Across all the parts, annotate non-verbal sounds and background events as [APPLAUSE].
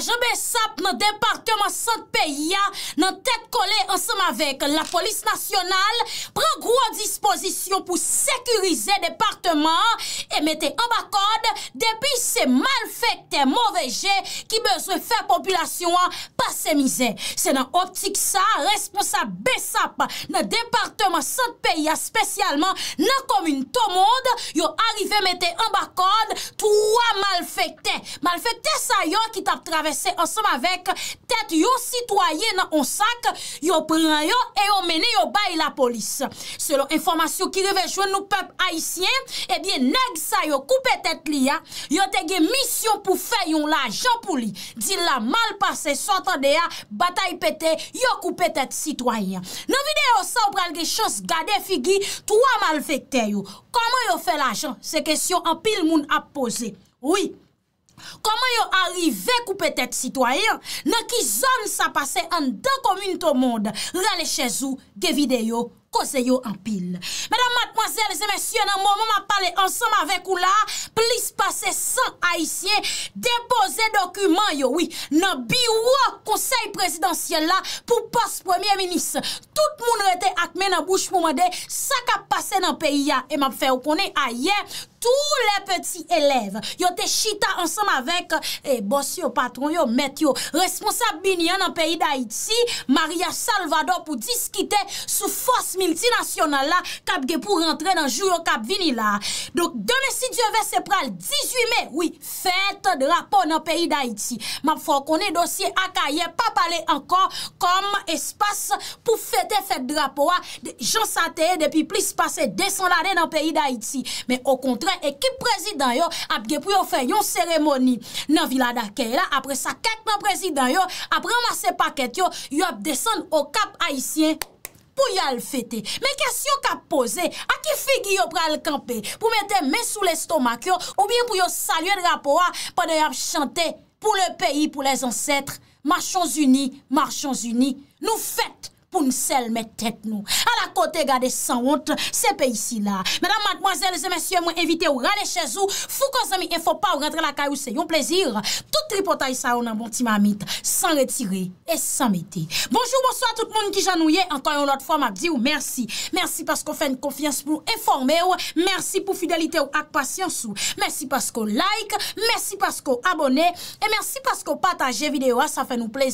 jen besap nan departement sante peyi ya nan tet kole ansem avek la polis nasyonal pran gwo an disposisyon pou sekurize departement e mette an bakod depi se malfekte mowveje ki bezwe fe populasyon pasemize. Se nan optik sa responsa besap nan departement sante peyi ya spesyalman nan komine to moun yo arrive mette an bakod touwa malfekte malfekte sa yon ki tap tra Avese ansam avek tet yo sitwaye nan onsak, yo pran yo e yo mene yo bay la polis. Selon informasyon ki revejwen nou pep haisyen, ebyen neg sa yo koupe tet li ya, yo tege misyon pou fè yon la ajan pou li. Di la malpase, sotande ya, batay pete, yo koupe tet sitwaye. Nou videyo sa ou pran ge chans gade figi, twa malvekte yo. Koman yo fè la ajan? Se kesyon an pil moun ap pose. Koman yo arive kou petet sitwayan Na ki zon sa pase an da komynto moun Rale che zou ge videyo koze yo anpil. Madame, mademoiselle, zemesye, nan mou, mou ma pale ansanm avek ou la, plis pase san haisyen, depoze dokumen yo, oui, nan biwa konsey presidansyen la pou pos premier minis. Tout moun rete akme nan bouche pou mwade sa ka pase nan peyi ya, e map fe ou konen a ye, tou le peti eleve, yo te chita ansanm avek, e eh, bos yo patron yo, met yo responsabini nan peyi da Haiti, Maria Salvador pou diskite sou fos minis Milti nasyonal la, kap Gepou rentre nan jou yo kap vinila. Donne si diyo ve se pral, 18 me, oui, fete drapo nan peyi d'Haïti. Ma fò konè dosye akaye, pa pale ankon, kom espase pou fete fete drapo a, jansateye depi plis pase 200 lade nan peyi d'Haïti. Men o kontren, ekip prezidanyo ap Gepou yo fè yon seremoni. Nan vila da key la, apre sa, kak nan prezidanyo, ap remase paket yo, yo ap desen o kap Haïtien. pou yal fete, men kasyon ka pose, a ke fi gyo pral kampe, pou mette men sou l'estomak yo, ou bien pou yon salyen rapowa, pa dey ap chante, pou le peyi, pou les ansetre, marchons uni, marchons uni, nou fete, pou nsel mè tèt nou. A la kote gade san ont, sepe isi la. Mèdam matmoazèl, zè mèsyè mwen evite ou ralè chèzou, fou kon zè mi en fò pa ou rentre la kaj ou se yon plezir. Tout tripotay sa ou nan bonti mamit, san retiré et san meté. Bonjou, bonsoy, tout moun ki janouye, anto yon lot fwa mabdi ou mèrsi. Mèrsi paskou fè n konfians pou enforme ou, mèrsi pou fidelite ou ak pasyans ou, mèrsi paskou like, mèrsi paskou abonè, e mèrsi paskou patajè videyo a sa fè nou ple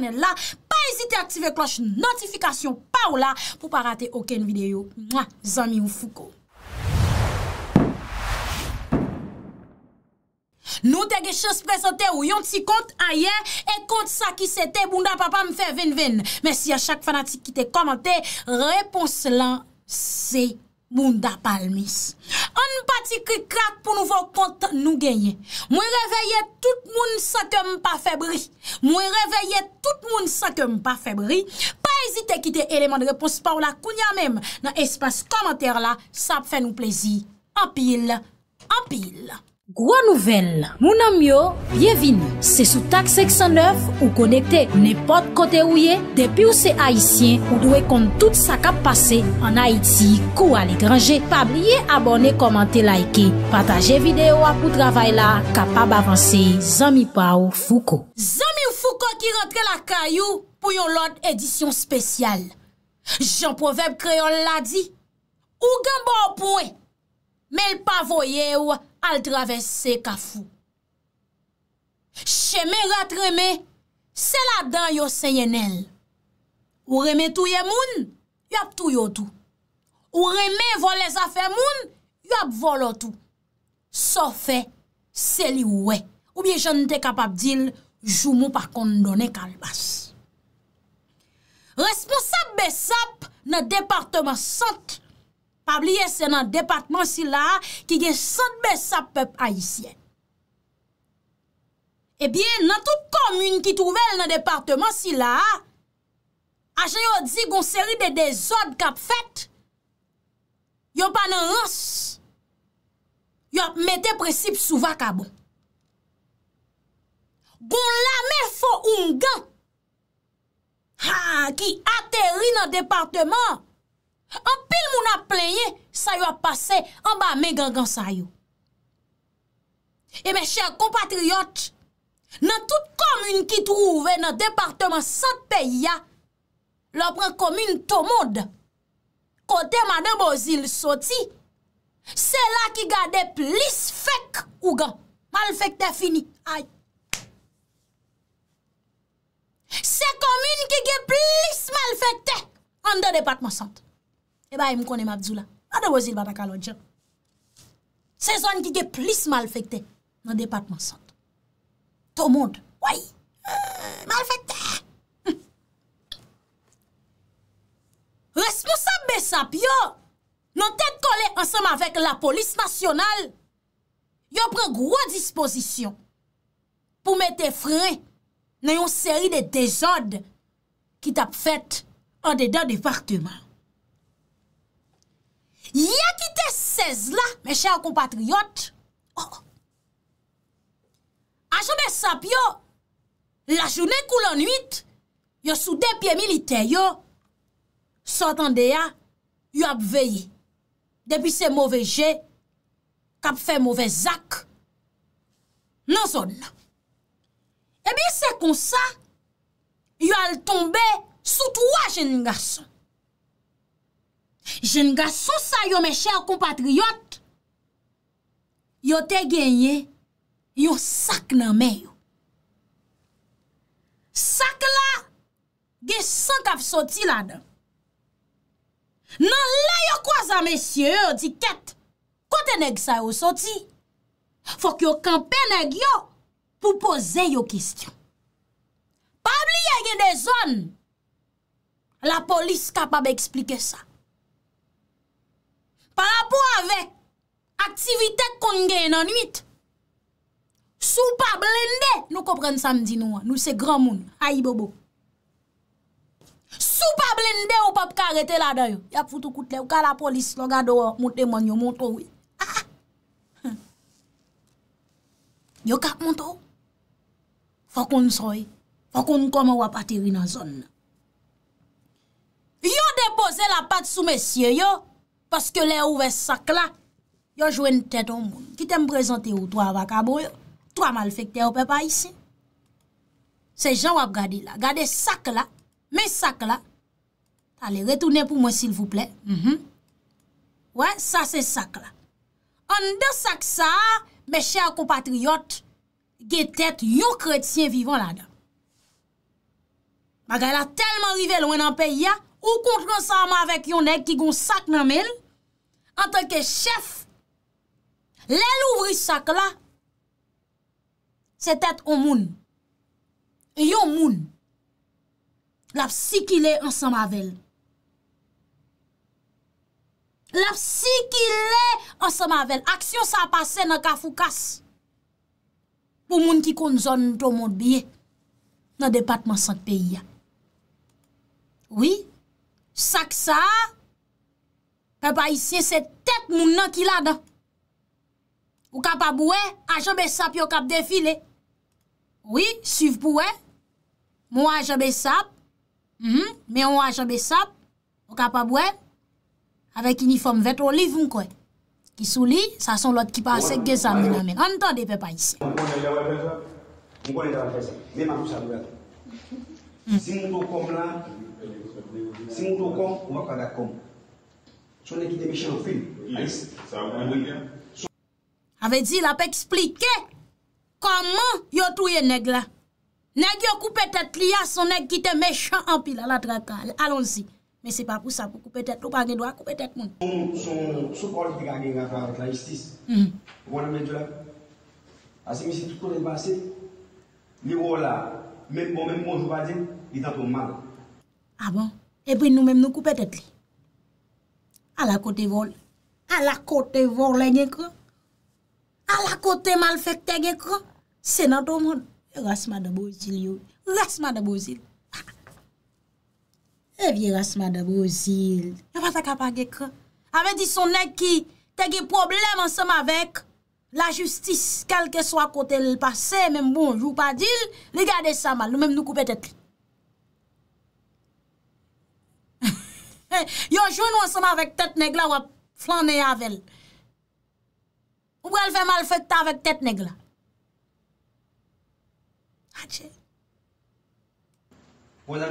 La, pa ezite aktive kloche notifikasyon pa ou la, pou pa rate oken videyo, mwa, zami ou fuko Nou te ge chos prezote ou yon ti kont ayer, e kont sa ki sete, bunda papa mfe vin vin Mesi a chak fanatik ki te komante, repons lan, se Moun da palmis. An pati ki krak pou nou vò kont nou genye. Mwen reveye tout moun sakèm pa febri. Mwen reveye tout moun sakèm pa febri. Pa ezite kite eleman de repos pa ou la kounya mem. Nan espas komater la, sap fè nou plezi. An pil, an pil. Gwa nouvel, mounan myo, byevini, se sou tak 609 ou konekte nepot kote ou ye, depi ou se Haitien ou dwe kont tout sa kap pase an Haiti kou al e grange, pa blye abone, komante, laike, pataje videyo apou travay la, kapab avanse Zami Pau Fouko. Zami ou Fouko ki rentre la kayou pou yon lot edisyon spesyal. Jan proverb kre yon la di, ou gen bon pou e, mel pa voye ou a, al travesse kafou. Che me ratre me, se la dan yo se yenel. Ou re me touye moun, yo ap touyo tou. Ou re me volen zafen moun, yo ap volo tou. So fe, se li we. Ou biye jen te kapab dil, jou mou pa kondone kalbas. Responsab besap, nan departement sant, Pabliye se nan departman si la ki gen sotbe sap pep aisyen. Ebyen, nan tout komyoun ki touvel nan departman si la, ajen yo di goun seri de dezod kap fet, yon pa nan rons, yon mette presip souva kabon. Goun la me fo ungan, ki ateri nan departman, An pil moun ap plenye, sa yo ap pase, an ba me gangan sa yo. E men chèr kompatriyot, nan tout komoun ki trouve nan departement sot pe ya, lopren komoun tomod, kote madè bo zil soti, se la ki gade plis fek ou gan, mal fek te fini. Ay! Se komoun ki ge plis mal fek te, an de departement sot. E ba yon konen Mabzou la. A de bozil ba ta kalon djan. Se zon ki ke plis mal fèkte nan depatman sot. To moun. Woy! Eh, mal fèkte! Hm. Responsabbe sap yo! Non tèd kole ansanm avek la polis nasyonal. Yo pren gro disposisyon pou mète frè nan yon seri de de jod ki tap fèt an dedan departman. Ya ki te sez la, meche a kompatriyot, oh. ajebe sap yo, la jounen koul anuit, yo sou depye milite yo, sotan deya, yo ap veyi, depi se mowé je, kap fe mowé zak, nan zon la. E Ebi se konsa, yo al tombe, sou tou wajen yon gason. jen ga sou sa yo me chè ou kompatriyot, yo te genye, yo sak nan men yo. Sak la, ge sank av soti la dan. Nan la yo kwa za mesye yo di ket, kote neg sa yo soti, fok yo kampe neg yo, pou pose yo kistyon. Pabli ye gen de zon, la polis kapab eksplike sa. Parapo ave, aktivite kon gen nan mit. Sou pa blende, nou kopren samdi nou, nou se gran moun, hayi bobo. Sou pa blende ou pap karete la dayo, yap foutou koutle ou ka la polis loga do ou, mout de moun yo moutou ou. Yo kap moutou ou? Fokoun soy, fokoun kama wap ati wina zon. Yo depose la pat sou mesye yo, Paske le ouve sak la, yo jwen tet ou moun. Ki te m prezante ou to ava kabou, to amal fekte ou pe pa isi. Se jan wap gade la. Gade sak la, men sak la. Ta le retounen pou mwen silvouple. Wè, mhm. sa se sak la. An de sak sa, men chè akou patriyot, gen tet yon kretien vivan la dam. Ma gade la telman rive lwen an pe ya, Ou kont konsama vek yon ek ki goun sak nan men an tanke chef lel ouvri sak la se tet o moun e yon moun la psikile ansama vel la psikile ansama vel aksyon sa pase nan kafoukas pou moun ki konzon ton moun biye nan departman sank peyi ya Oui Sak sa, pepa isye se tet moun nan ki la dan. Ou kap a boue, ajebe sap yo kap defile. Oui, suiv pouwe, mou ajebe sap, mè ou ajebe sap, ou kap a boue, avek uniform vetro livoun kwe. Ki sou li, sa son lot ki pa ase gè sa mè nan men. Antande pepa isye. Si mon con, on va pas d'accord. Son équipe des méchants film. Yes. Ça va Avait dit la pas expliquer comment yo touye nèg la. Nèg yo coupe tête li a son nèg qui était méchant en pile à la tracale. Allons-y. Mais c'est pas pour ça pour couper tête, ou pas droit couper tête moun. Son son politique a gagné avec la justice. Hmm. Vous avez dit là. Parce ah, que monsieur tout le passé, les là, même bon même bon je vais dire, il est mal. Ah bon Epi nou menm nou koupet et li. A la kote vol. A la kote vol enge kwa. A la kote ah. eh mal fèk te enge kwa. Senan ton moun. E rase mada bozil yo. Rase mada bozil. E vie rase mada bozil. E pata kapa enge kwa. A ve di son ek ki te ge problem ansem avek. La justis kalke swa kote el pase menm bon. Jou pa dil. Ligade sa mal. Nou menm nou koupet et li. Yo joun wansama vek tet negla wap flan ne yavel. Ou bwelfe malfekta vek tet negla? Adje. Bel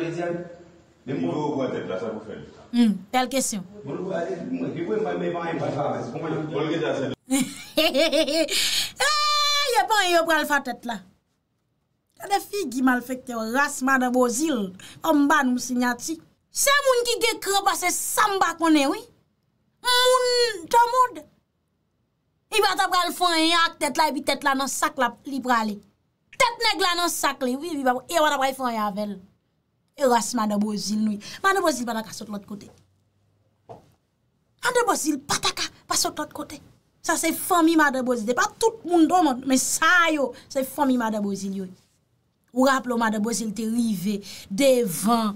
kesyon. Ye bon yo bwelfe tet la. Tade fi gi malfekte ou rasmade bozil, om ban mousi njati. Se moun ki ge kre basè samba konè wè, moun tè moud. I bat ap ral fwen ya ak tèt la, epi tèt la nan sak la li pralè. Tèt neg la nan sak le, i bat ap ral fwen ya avèl. E rase mada bozil nou. Mada bozil banan ka sot lòt kote. Mada bozil pataka, pa sot lòt kote. Sa se fomi mada bozil. De pa tout moun donman, men sa yo, se fomi mada bozil yoy. Ou rap lò mada bozil te rive, devan,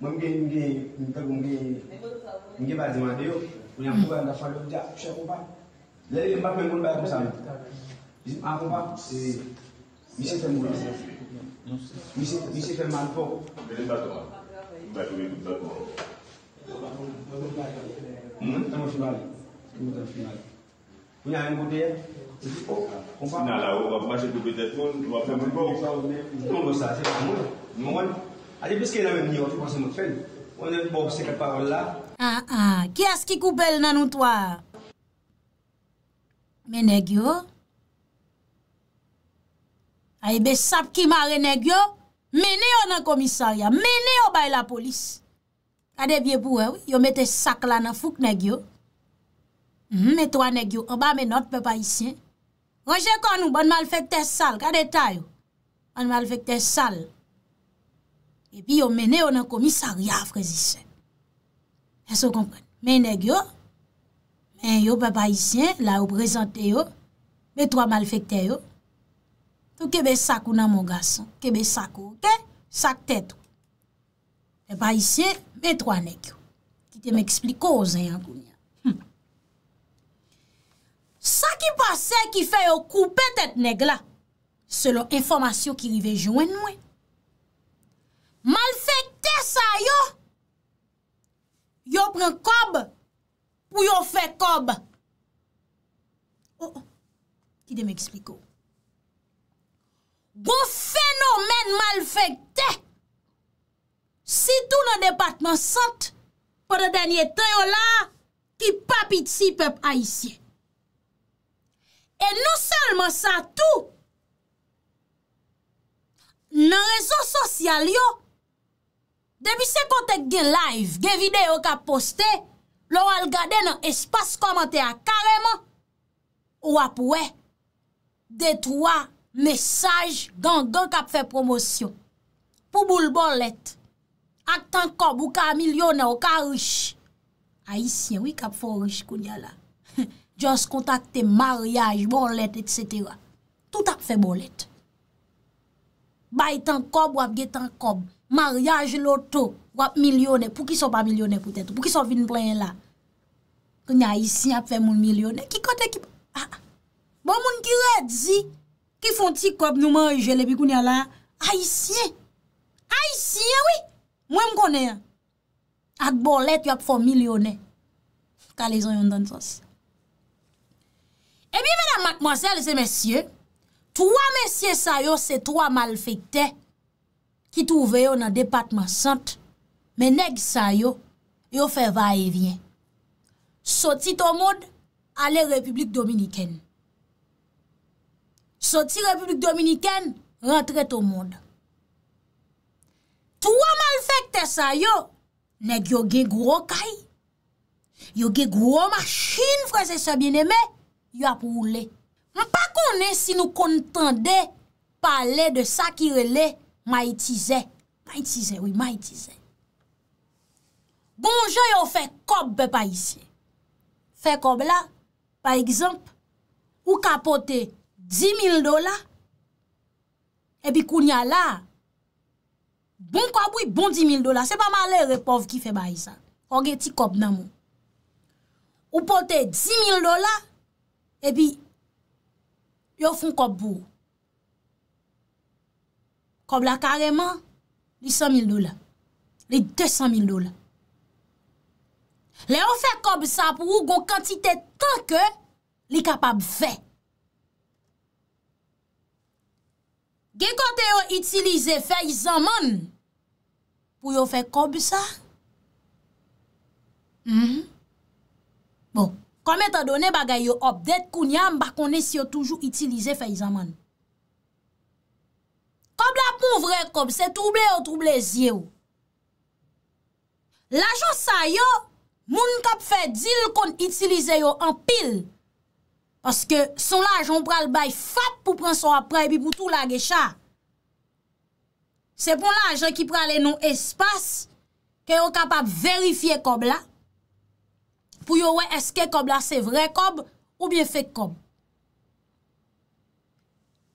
Mwen gen nge, mwen teke mwen gen, mwen gen pa di mande yo, mwen jan kouwe an da falo, diyan, chè kompa. Lè, mwen bak men kon ba yon sam. A kompa, se, mi se tem moun. Mi se tem man pou. Mwen gen batman. Mwen batman. Mwen tan mwen finali. Mwen tan mwen finali. Mwen jan yon kote. Kompa. Sina la ou, wap manje pou petetoun, wap men moun pou. Moun moun sa, se, moun moun. A de piske yon men yon, foun pas yon moun fen. O ane mpou sekat parol la. An, an, ki as ki koupel nan ou to? Men eg yo. Ay be sap ki mare eg yo. Men yo nan komisaria. Men yo bay la polis. Kade vie bou e eh, ou? Yo mette sak la nan fouk, eg yo. Mette hmm, wane eg yo, oba men ot pe pa isen. Roche kon ou, ban mal fèk tè sal, kade tay ou? Ban mal fèk tè sal. E pi yo mene yo nan komisarya a frezisen. E so kompren. Men neg yo, men hmm. yo pa bayisyen, la yo prezante yo, me tro mal fekte yo, tou kebe sakou nan mongasan, kebe sakou, ok? Sak tètou. Me bayisyen, me tro neg yo. Ki te m'expliko o zayangouni. Sa ki pase ki fe yo koupe tèt neg la, selon informasyon ki li vejouen mwen, Malfekte sa yo, yo pren kob pou yo fe kob. O, oh, o, oh. ki de m'ekspliko. Gwo fenomen malfekte, si tou nan departman sant, pou re denye tenyo la, ki papit si pep aisyen. E nou salman sa tou, nan rezon sosyal yo, Depi se kontek gen live, gen videyo ka poste, lor al gade nan espas komante a kareman, ou ap we, detroa, mesaj, gen gen ka pfe promosyon. Pou boul bon let, ak tan kob ou ka milyone ou ka rish. A isyen, wik ap fwo rish koun ya la. Jons [LAUGHS] kontakte, maryaj, bon let, etc. Tout ap fwe bon let. Bay tan kob wap gen tan kob. Maryaje loto, wap milyone, pou ki so pa milyone pwetet, pou ki so vin plen la. Kwenye Aisyen ap fè moun milyone, ki kote ki... Ah, ah. Bo moun ki redzi, ki fon ti kop nou manjele bi kwenye la, Aisyen. Aisyen, wii. Mwen m konen. Ak bolet wap fò milyone. Kale zon yon dan sos. E mi vè nan makmwazel se mesye, twa mesye sayo se twa malfekte. Ki tou ve yo nan depatman sant, men neg sa yo, yo fe va e vyen. Soti to mod, ale Republik Dominiken. Soti Republik Dominiken, rentre to mod. Touwa mal fek te sa yo, neg yo gen gro kay. Yo gen gro maschin, frese se bieneme, yo ap roule. Mwen pa konen si nou kontande pale de sa ki rele Ma itize, ma itize, oui, ma itize. Bonjou yo fe kob be pa isye. Fe kob la, pa ekzamp, ou ka pote 10.000 dola, ebi kounya la, bon kob wye bon 10.000 dola, se pa ma le repov ki fe ba isya. Oge ti kob nan moun. Ou pote 10.000 dola, ebi yo fon kob bou. Kob la kareman li 100.000 dola. Li 200.000 dola. Li yo fe kob sa pou yo go kantite tanke li kapab fe. Ge kote yo itilize fe izamon pou yo fe kob sa? Mm-hmm. Bon, kome ta done bagay yo opdet kounyam bakone si yo toujou itilize fe izamon. Kob la pou vre kob, se trouble ou trouble zye ou. L'ajon sa yo, moun kap fe dil kon itilize yo an pil. Paske son l'ajon pral bay fap pou pran son apre, epi pou tou la gecha. Se pou l'ajon ki prale nou espas, ke yo kapap verifiye kob la, pou yo we eske kob la se vre kob, ou bien fe kob.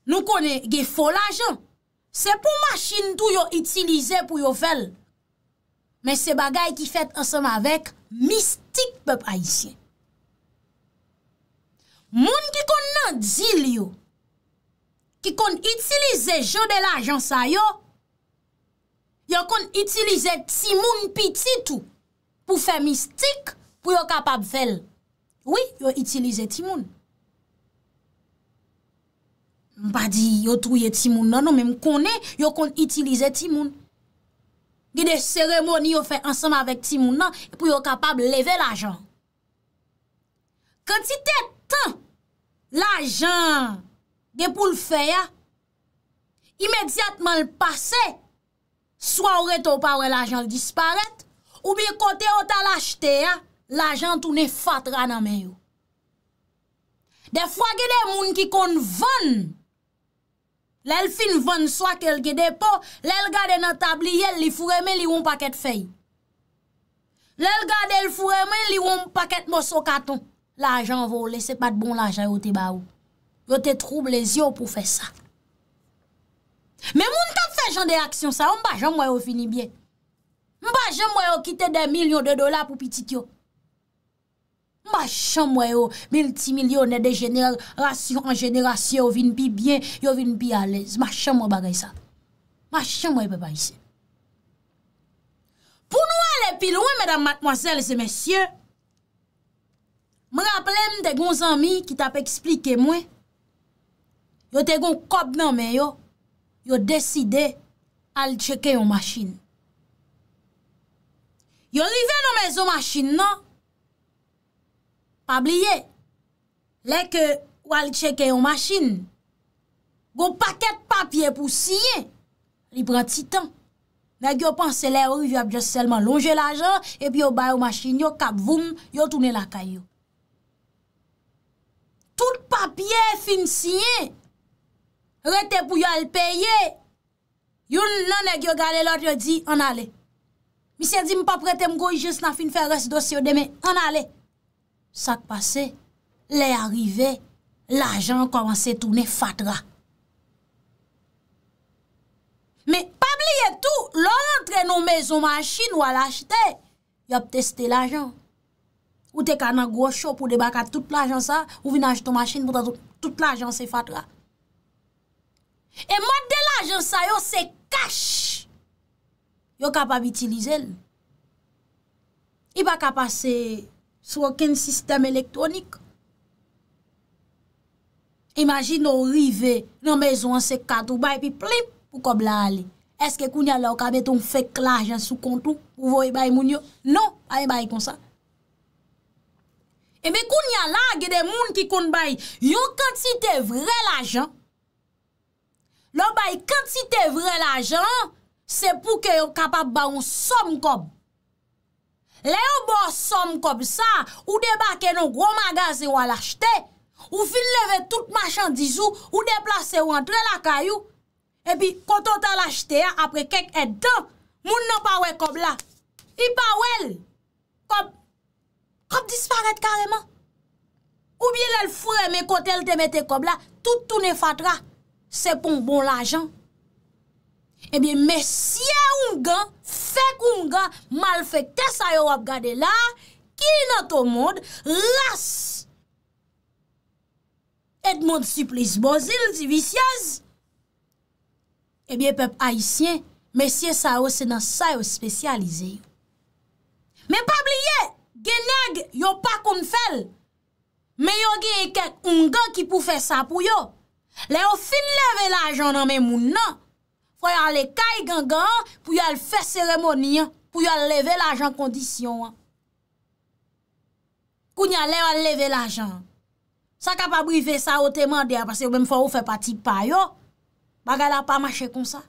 Nou konen ge fol ajon, Se pou machin tou yo itilize pou yo vel, men se bagay ki fet ansam avek, mistik pep aisyen. Moun ki kon nan zil yo, ki kon itilize jo de la ajan sa yo, yo kon itilize timoun pititou, pou fe mistik pou yo kapab vel. Oui, yo itilize timoun. Mpa di yo touye timoun nan, nou men mkone, yo kon itilize timoun. Gede seremoni yo fe ansanm avèk timoun nan, e pou yo kapab leve l'ajan. Kansi te tan l'ajan gen pou l'fè ya, imediatman l'pase, swa ou reto pa ou re l'ajan l'disparèt, ou biye kote ou ta l'ajte ya, l'ajan tou ne fat rana men yo. Defwa gede moun ki kon venn, Lèl fin van swa kelke depo, lèl gade nan tabli yèl li furemen li woun paket fey. Lèl gade l furemen li woun paket mousokaton. L'ajan vou lese pat bon l'ajan yo te ba ou. Yo te trouble zyo pou fey sa. Mè moun tap fey jan de aksyon sa, mba jan mwayo fini bie. Mba jan mwayo kite de milyon de dola pou pitik yo. Machan mwè yo, Milti milyonè de jenèr, Rasyon an jenèr asye yo vin bi bien, Yo vin bi alez, Machan mwè bagay sa, Machan mwè pe bayse, Poun wè alè pil wè, Mèdam matmoazèl zè mesyè, Mwen aple m de gon zami, Ki tap explike mwen, Yo te gon kob nan men yo, Yo deside, Al cheke yon machin, Yo rive nan mezo machin nan, Mabliye, leke wale cheke yo machin, go paket papye pou sinye, li pran titan. Me gyo pansele, ori vyo ap just selman longe la jan, epi yo bay yo machin, yo kap voum, yo toune la kayo. Tout papye fin sinye, rete pou yo alpeye, yon nan e gyo gale lor yo di, an ale. Misye di mi pap rete mgo jes nan fin fè res dosyo deme, an ale. Sak pase, le arrive, l'ajan koman se toune fatra. Me, pabli etou, lor entre nou mezon machin ou al achete, yo ap teste l'ajan. Ou te ka nan gwochop ou de baka tout l'ajan sa, ou vi n'achete machin pou tatou tout l'ajan se fatra. E mat de l'ajan sa yo se kache. Yo kapab itilize l. I baka pase... Sou aken sistem elektronik. Imagin nou rive, nou mezon se katou, bay pi plip pou kob la ali. Eske koun ya lou kabetoun fek l'ajan sou kontou pou voy bay moun yo? Non, bay e bay kon sa. E me koun ya la, gede moun ki koun bay, yon kant si te vre l'ajan, lò bay kant si te vre l'ajan, se pou ke yon kapap ba yon som kob. Le ou bo som kob sa, ou debake nou gwo magaze ou al achete, ou fin leve tout machandiz ou, ou deplase ou entre la kayou. E pi, konton ta l'achete ya, apre kek et dan, moun nan pawe kob la. I pawe el, kob, kob disparate kareman. Ou bie lèl fureme kontel te mette kob la, tout tou ne fatra. Se pon bon la jan. Ebyen eh mesye ungan, fèk ungan, mal fèk tè sa yo ap gade la, ki nan ton moun, las! Et moun suplis bozil, zivisyaz! Ebyen eh pep haisyen, mesye sa yo se nan sa yo spesyalize yo. Men pabliye, genag yo pa koun fel, men yo ge ekèk ungan ki pou fè sa pou yo. Le yo fin leve la jounan men moun nan, pou yon le kay gang gang pou yon le fè seremoni, pou yon le leve l'ajan kondisyon. Kou nye leve l'ajan. Sa ka pa brive sa ou te mande, apase yon mwen fò ou fè pati payo, baga la pa mache kon sa.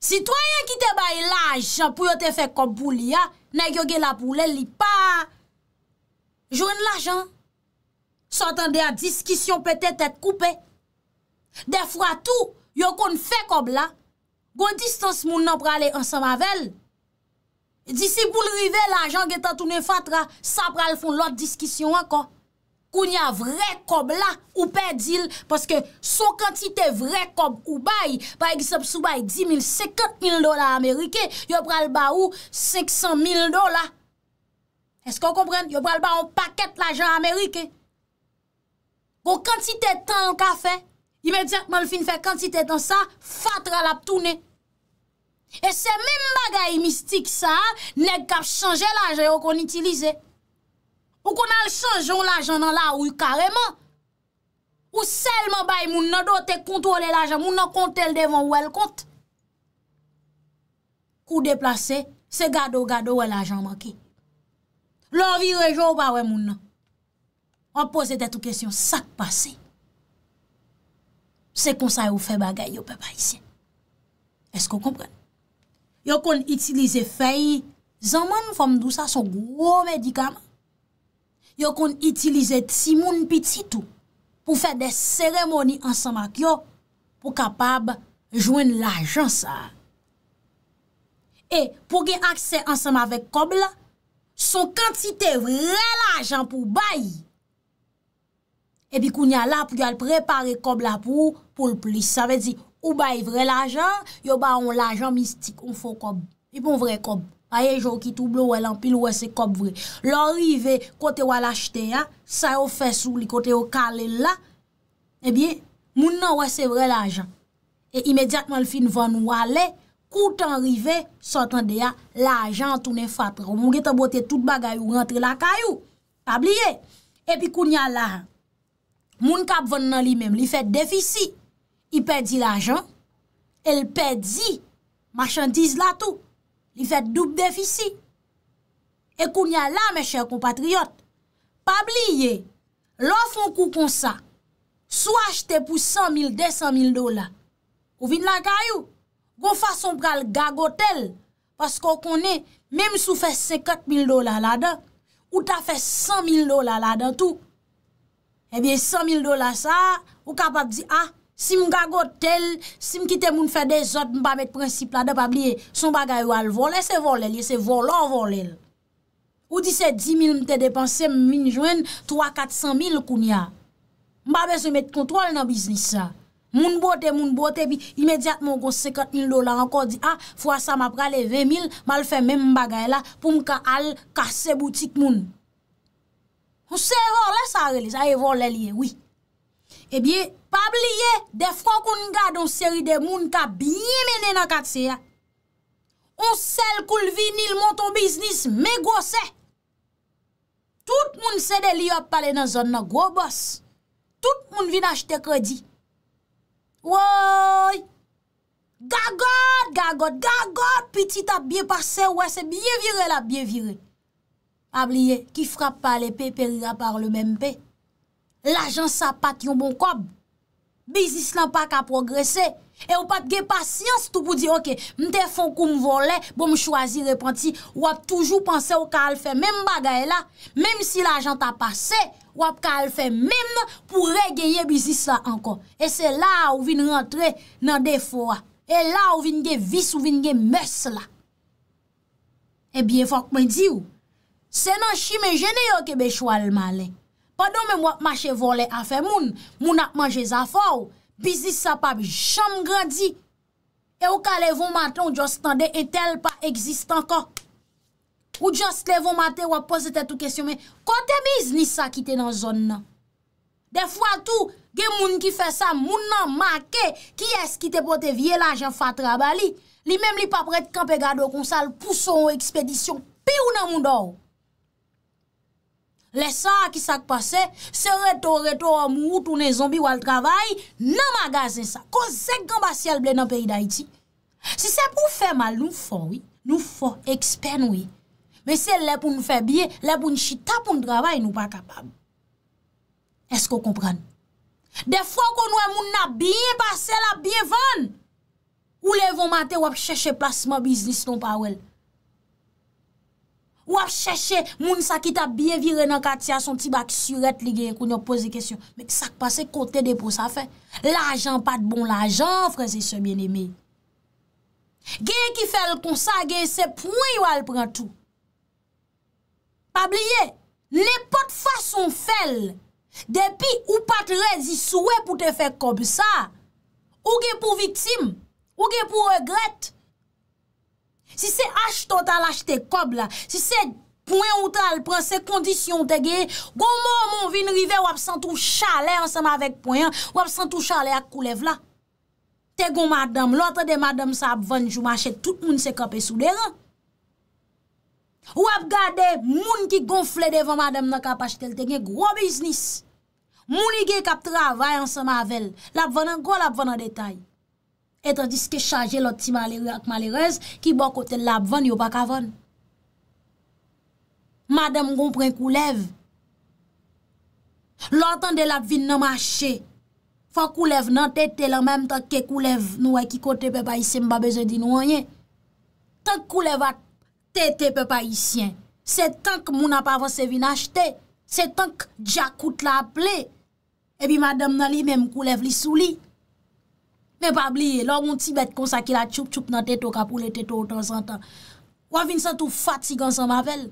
Citoyen ki te bay l'ajan pou yon te fè kobbou li ya, ne yon ge la pou lè li pa, joun l'ajan. Sotan de a diskisyon pwetè tèt koupè. De fwa tou, yo kon fè kob la, kon distans moun nan prale ansamavel, disi pou lrive l'ajan geta toune fatra, sa prale fon lot diskisyon an kon, kon yon vre kob la, ou pe dil, paske son kantite vre kob ou bay, bay gisab sou bay 10.000, 50.000 dola Amerike, yo prale ba ou 500.000 dola, es kon kompren, yo prale ba ou paket l'ajan Amerike, kon kantite tan ka fe, Ime diakman l fin fè kantite dan sa, fat ral ap toune. E se men bagay mistik sa, nek kap chanje l ajan yo kon itilize. Ou kon al chanjon l ajan nan la ou karèman. Ou selman bay moun nan do te kontrole l ajan, moun nan kontel devan ou el kont. Kou deplase, se gado gado ou el ajan man ki. L anvi rejou pa ou moun nan. An pose te tou kesyon sak pasey. Se konsay ou fe bagay yo pe pa isen. Esko kompren? Yo kon itilize fey, zanman fom dou sa son gwo medikaman. Yo kon itilize timoun pititou pou fe de seremoni ansama kyo pou kapab jwen l'ajan sa. E pou ge akse ansama vek kob la, son kantite vrel ajan pou bayi. Epi kounya la pou yal prepare kob la pou, pou l plis. Sa ve di, ou ba yi vre l ajan, yo ba yon l ajan mistik, ou fo kob. Epi yon vre kob. Aye jou ki tou blou elan pil wese kob vre. L orive kote wala chete ya, sa yo fesou li kote yo kale la, epi eh moun nan wese vre l ajan. E imediatman l fin van wale, koutan rive, sotan de ya, l ajan tou ne fatra. Moun geta bote tout bagay ou rentre la kayou. Pabliye? Epi kounya la han. Moun kap von nan li menm, li fet defisi. I pedi la jan, el pedi marchantiz la tou. Li fet dub defisi. E kou nya la, me chèr kompatriot, pabli ye, lò fon kou kon sa, sou achete pou 100.000, 200.000 dola. Ou vin la kayou, goun fason pral gagotel, paskou konen, menm sou fe 50.000 dola la dan, ou ta fe 100.000 dola la dan tou, Ebiye 100.000 dola sa, ou kapap di a, ah, si m gago tel, si m kite moun fè de zot, m pa met prinsip la, de pa bliye, son bagay wale vole, se vole li, se vole wale. Ou di se 10.000 m te depanse m minjwen, 3-400.000 koun ya. M pa bez m met kontwal nan biznis sa. Moun bote, moun bote, bi imediat mou gose 50.000 dola, anko di a, fwa sa ma prale 20.000, mal fè men bagay la, pou m ka al kase boutik moun. On se ro lè sa relè, zay evo lè liye, wè. Ebyè, eh pab liye, defran koun gade on seri de moun ka biye mènen akat se ya. On sel koul vinil mouton biznis, mè gwo se. Tout moun se de liye op pale nan zon nan gwo bos. Tout moun vin achete kredi. Woy, gagot, gagot, gagot, pitita biye pase, wè se biye vire la, biye vire la. Pabliye, ki frap pa le pe, perira par le menm pe. L'ajant sa pat yon bon kob. Bizis lan pa ka progresse. E ou pat gey pasyans tout pou di, ok, mte fon koum volè, bom chwazi repenti, wap toujou panse wakal fe menm bagay la. Mem si l'ajant a pase, wap kal fe menm pou regyeye bizis la ankon. E se la ou vin rentre nan defo a. E la ou vin gey vis ou vin gey mes la. E biye fok mwen di ou, Se nan chi men jene yo kebe chou al malen. Padon men wap mache vole afe moun, moun ap manje zafaw, bizis sa pa bi cham grandi. E ou ka levon maten ou dios tande etel pa eksist anka. Ou dios levon maten wap pose te tou kesyon men, kote biz ni sa ki te nan zon nan. De fwa tou, gen moun ki fe sa moun nan make, ki es ki te pote vie la jen fa traba li. Li men li papret kampe gado kon sal pouson ou ekspedisyon pi ou nan moun do ou. Lesa a ki sak pase, se reto reto a mou tou nezon bi wal travay, nan magazen sa. Ko zek gamba siel ble nan peyi da iti. Si se pou fe mal, nou fò, nou fò, ekspen wè. Mè se lè pou nou fe bie, lè pou nou chita pou nou travay, nou pa kapab. Esko kompran? De fò kon wè moun na bie pase la bie van, ou lè von mate wè chèche plasman biznis non pa wèl. Ou ap chèche moun sa ki ta biye vire nan katia son ti bak suret li gen koun yo pose kèsyon. Mèk sak pa se kote de pou sa fè. L'ajan pat bon l'ajan, frèze se mien eme. Gen ki fèl kon sa gen se pouen yo al prantou. Pabliye, le pat fason fèl. Depi ou pat rezi souè pou te fèk kom sa. Ou gen pou vitim, ou gen pou regrett. Si se ashtot al ashte kob la, si se poyen ou tal pren se kondisyon tege, gwo moun moun vin rive wap santou chale ansama vek poyen, wap santou chale ak koulev la. Te gwo madame, lote de madame sa ap venjou machet, tout moun se kapesou deran. Wap gade moun ki gonflede vwa madame nan kap ashtel tege, gwo biznis. Moun i ge kap travay ansama vel, la ap venan, gwo la ap venan detay. Et an diske chaje lot ti malere ak malerez ki bo kote lab ven yo pa kavan. Madem gon pren koulev. Lò tan de lab vin nan mache, fò koulev nan tete la mem tan ke koulev nou wè ki kote pe pa isye mba beze di nou wanyen. Tan koulev at tete pe pa isyen, se tan k mou nan pa avanse vin achete, se tan k diakout la aple, e bi madem nan li men koulev li sou li. Mè pabliye, lò moun tibet kon sa ki la tchoup tchoup nan teto kapou le non, teto ou tan san tan. Ou avin san tou fatigan san mavel.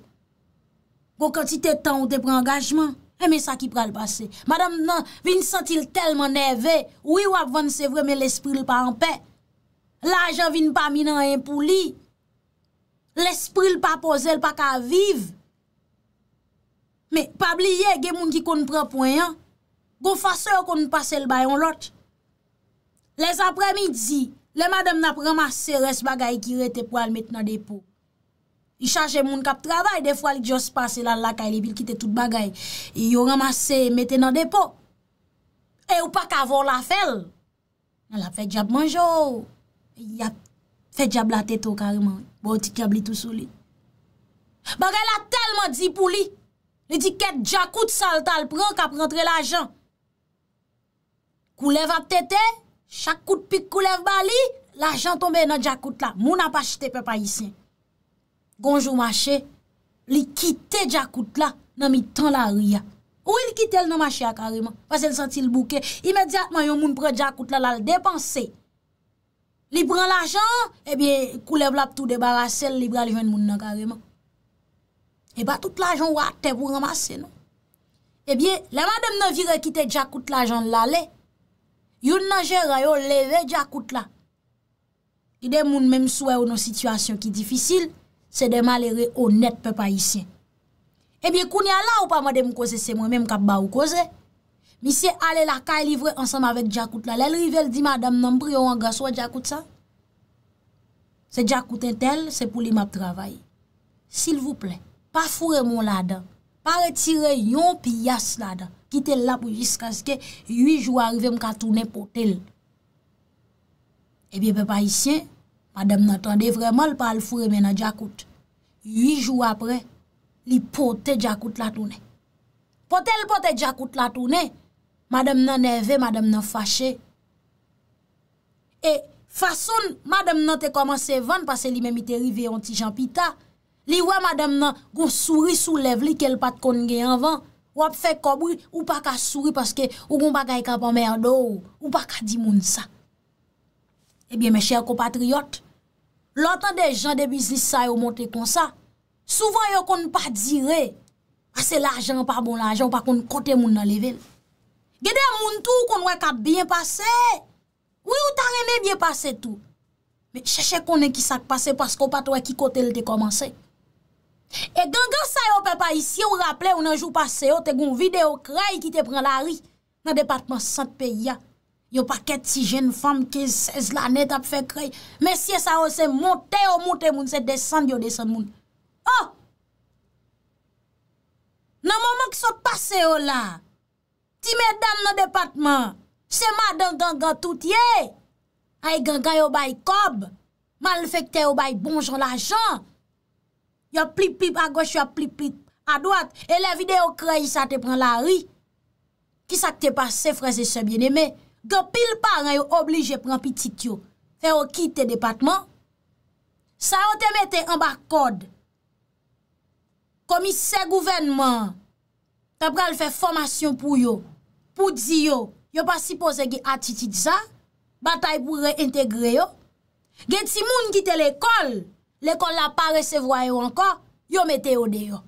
Gò kanti te tan ou te prangajman. Mè sa ki pral pase. Madame nan, vin san til telman neve. Ou i wap van se vremen l'espril pa an pe. L'ajan vin pa minan en pou li. L'espril pa pose, l'pa ka vive. Mè pabliye, gen moun ki kon pran poyen. Gò fase yo kon pase l'bayon lote. Les apremidzi, le madem nap ramase res bagay ki rete pou al met nan depo. I chanje moun kap travay, defwa li dios pase la laka e li bil kite tout bagay. I yo ramase mette nan depo. E ou pa kavon la fel, nan la fet diab manjou. Fe diab la teto karman, bo ti kabli tout sou li. Bagay la telman di pou li. Li di ket diakout salta al pran kap rentre la jan. Kou lev ap tete, Chakout pik koulev bali, la jan tombe nan djakout la. Moun apache te pe pa isyen. Gonjou mache, li kite djakout la nan mi tan la ria. Ou li kite l nan mache a kareman? Pase l sentil bouke, imediatman yon moun pre djakout la lal depanse. Li pran la jan, ebyen eh koulev la ptou debarase, li pran li ven moun nan kareman. Eh Eba tout la jan wate pou ramase nou. Ebyen, eh le madem nan vire kite djakout la jan lale, Yon nanjè rayon leve djakout la. Ki de moun menm souè e ou nou situasyon ki difisil, se de malere ou net pe pa isyen. Ebyè koun ya la ou pa mwen dem kouze se mwen menm kap ba ou kouze? Mi se ale la kalivre e ansanm avèk djakout la. Lèl rivel di madame nambri ou an gaso wè djakout sa? Se djakout etel, se pou li map travay. Sil vouple, pa fure mon la dan. Pa retire yon piyas la dan. Kite la pou jiskanske, yu jou a rive mka toune potel. E bi pe pa isye, madame nan tande vreman l pa al fure mena djakout. Yu jou apre, li pote djakout la toune. Potel pote djakout la toune, madame nan neve, madame nan fache. E fason, madame nan te komanse ven, pase li men mi te rive yon ti jan pita, li wè madame nan goun souri sou lev li, li ke l pat kon gen yon ven, Wap fe kobou ou pa ka suri paske ou kon pa gay ka pa merdo ou pa ka di moun sa. Ebyen eh me chèl ko patriot, loutan de jan de biznis sa yo montè kon sa, souvan yo kon pa dire, ase ah, l'ajan pa bon l'ajan ou pa kon kote moun nan le ven. Gede moun tou kon wè ka bien pase, wè ou tan enè bien pase tou. Me chèche konen ki sak pase paske ou pat wè ki kote lte komanse. E gangan sa yo pe pa isi yo raple ou nan jou pase yo te goun vide yo kray ki te pren la ri. Nan departman sante pe ya, yo pa ket si jen fame 15-16 lanet ap fe kray. Mesye sa yo se monte yo monte moun, se descend yo descend moun. Oh! Nan mouman ki sote pase yo la, ti me dam nan departman, se madan gangan tout ye. Ay gangan yo bay kob, mal fekte yo bay bonjon la jan, Yo plip-plip a goch, yo plip-plip a doat. E levide yo kreyi sa te pran la ri. Ki sa te pa se freze se biene. Me, yo pil pa an yo oblije pran pitit yo. Fe yo kite depatman. Sa yo te mette an ba kod. Komise gouvenman. Ta pran fe formasyon pou yo. Pou di yo. Yo pa sipoze ge atitit za. Batay pou reintegre yo. Ge ti moun kite l'ekol. Le kon la pa resevwa yo anka, yo mete yo de yo.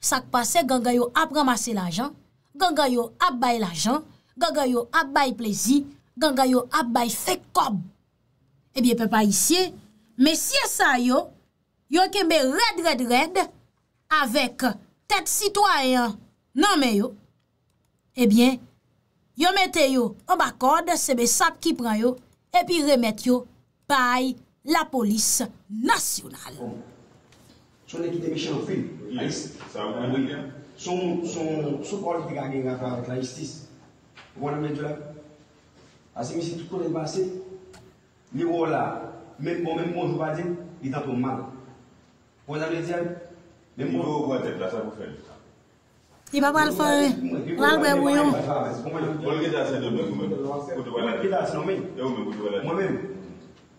Sak pase, ganga yo ap ramase la jan, ganga yo ap bay la jan, ganga yo ap bay plezi, ganga yo ap bay fekob. Ebyen, eh pe pa isye, mesye sa yo, yo keme red, red, red, avek tet sitwayan nanme non, yo. Ebyen, eh yo mete yo anba kode, sebe sap ki pran yo, epi remet yo paye. la police nationale. Son équipe son, la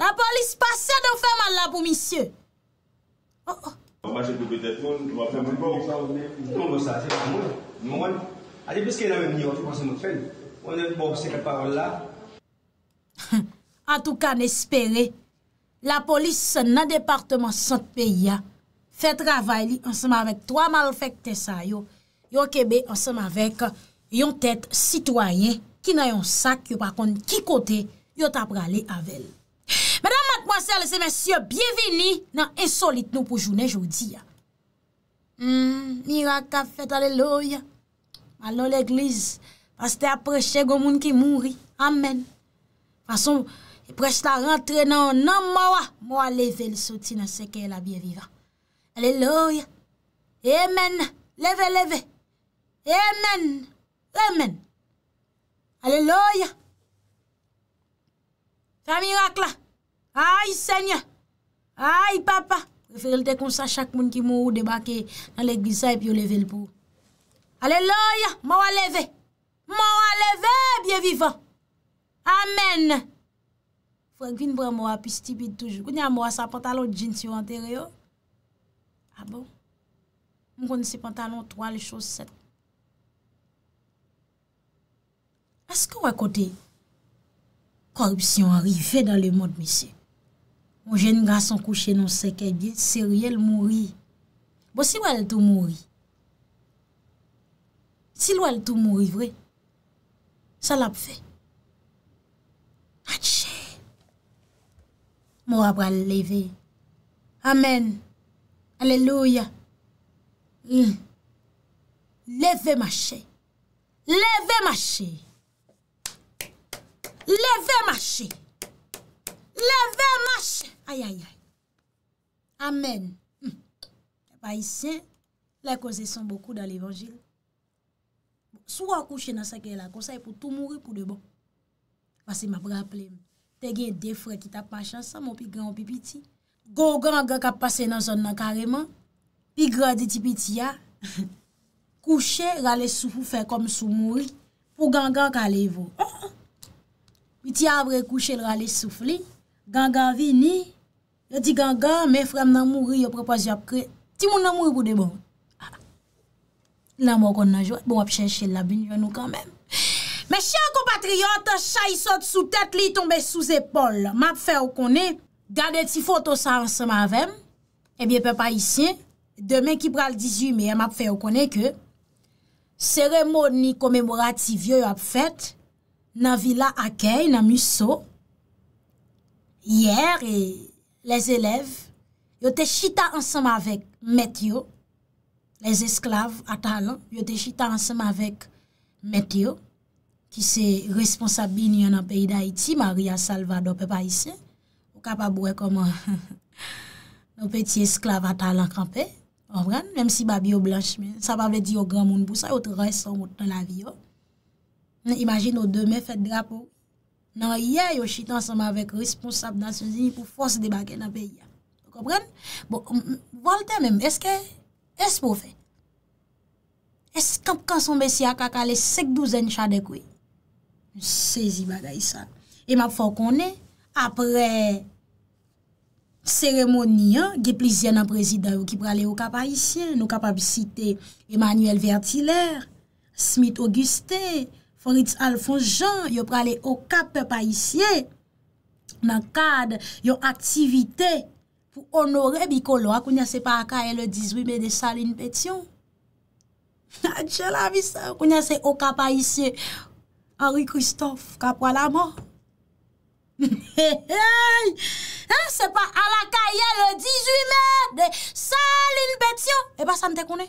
La polis pasè de fèman oh, oh. la pou misye. An tou ka nespere, la polis nan departement sotpeya fè travay li ansem avèk 3 mal fèk te sa yo. Yo kebe ansem avèk euh, yon tèt sitwayen ki nan yon sak yo pakon ki kote yo tapra li avèl. Mwen se hmm, a lese mwen sye Bienveni nan insolit nou pou jounen joudi Mmm Mirak a fet aleloye Malon l'eglize Pase te apreche gomoun ki mounri Amen Pase yon preste a rentre nan nan mwa Mwa leve l soti nan seke la biye viva Aleloye Amen Leve leve Amen Aleloye Fa mirak la Ay senya, ay papa, referilte kon sa chak moun ki moun ou debake nan l'egbisa epi ou leve l'pou. Aleloya, moun waleve, moun waleve, biye vivan. Amen. Frenk vin brè bon, moun api stibid toujou. Goun ya moun sa pantalon djin si yo anteryo. A bon, moun kon se pantalon toal choset. Aske wakote korupsyon arrive dan le mod misi? Mwen jen gra san kouche nan sekè di, serièl mouri. Bo si wèl tou mouri. Si wèl tou mouri vre, sa la pfe. Atchè. Mwen wèl leve. Amen. Allelouya. Leve ma chè. Leve ma chè. Leve ma chè. Leve mache Amen Bayisyen La kose son boku dan l'evangil Sou akouche nan sakye la Konsey pou tou mouri pou de bon Basi mabra ple Te gen defre ki ta pa chansa Mon pi gran pi piti Gou gangan ka pase nan zon nan kareman Pi gradi ti piti ya Kouche [LAUGHS] rale soufou Fè kom sou mouri Pou gangan ka leve oh, oh. Piti avre kouche rale soufou li Ganga vini, yo di ganga, men frem nanmouri yo prepozi yo ap kre, ti moun nanmouri kou de moun. Nanmou kon nanjou, bon ap ah. chenche la bon, bini eh yo nou kanmen. Men chan ko patriyote, chay sot sou tete li tombe sou zepol. Map fe okone, gade ti foto sa ansa mavem, ebyen pe pa isye, demen ki pral 18 me, map fe okone ke, seremoni komemorati vyo yo ap fet, nan vila akey, nan muso, Yer, les eleve, yo te chita ansem avèk Metyo, les esklav atalan, yo te chita ansem avèk Metyo, ki se responsabili yon an peyi da iti, Maria Salvador, pepa isye, ou kapabouè koman, [LAUGHS] nou peti esklav atalan kampè, ou mwen, mèm si babi ou blanche, sa pa vè di yo gran moun pou sa, yo te ray son, yo te lavi yo. Imagin nou deme fèd drap ou. Nan yè yo chitan sa m avèk responsab nan sezini pou fòs debake nan pe yè. Kòpren? Bon, walte mèm, eske, espo fè? Eskap kan son besi akakale sek douzen chade kwe? Sezi bagay sa. E map fò konè, apre seremoni, geplizye nan prezidè yo ki prale yo kapayisyen, nou kapab site Emanuelle Vertiler, Smith Auguste, Fon rits al fon jan, yo prale okap pa isye, nan kade yo aktivite pou onore bi kolo a kounye se pa akaye le 18 me de Saline Petion. A [LAUGHS] ah, dje la vi sa, kounye se okap pa isye, Harry Christophe kapwa [LAUGHS] la mor. Se pa al akaye le 18 me de Saline Petion, e eh ba sa mte kounye,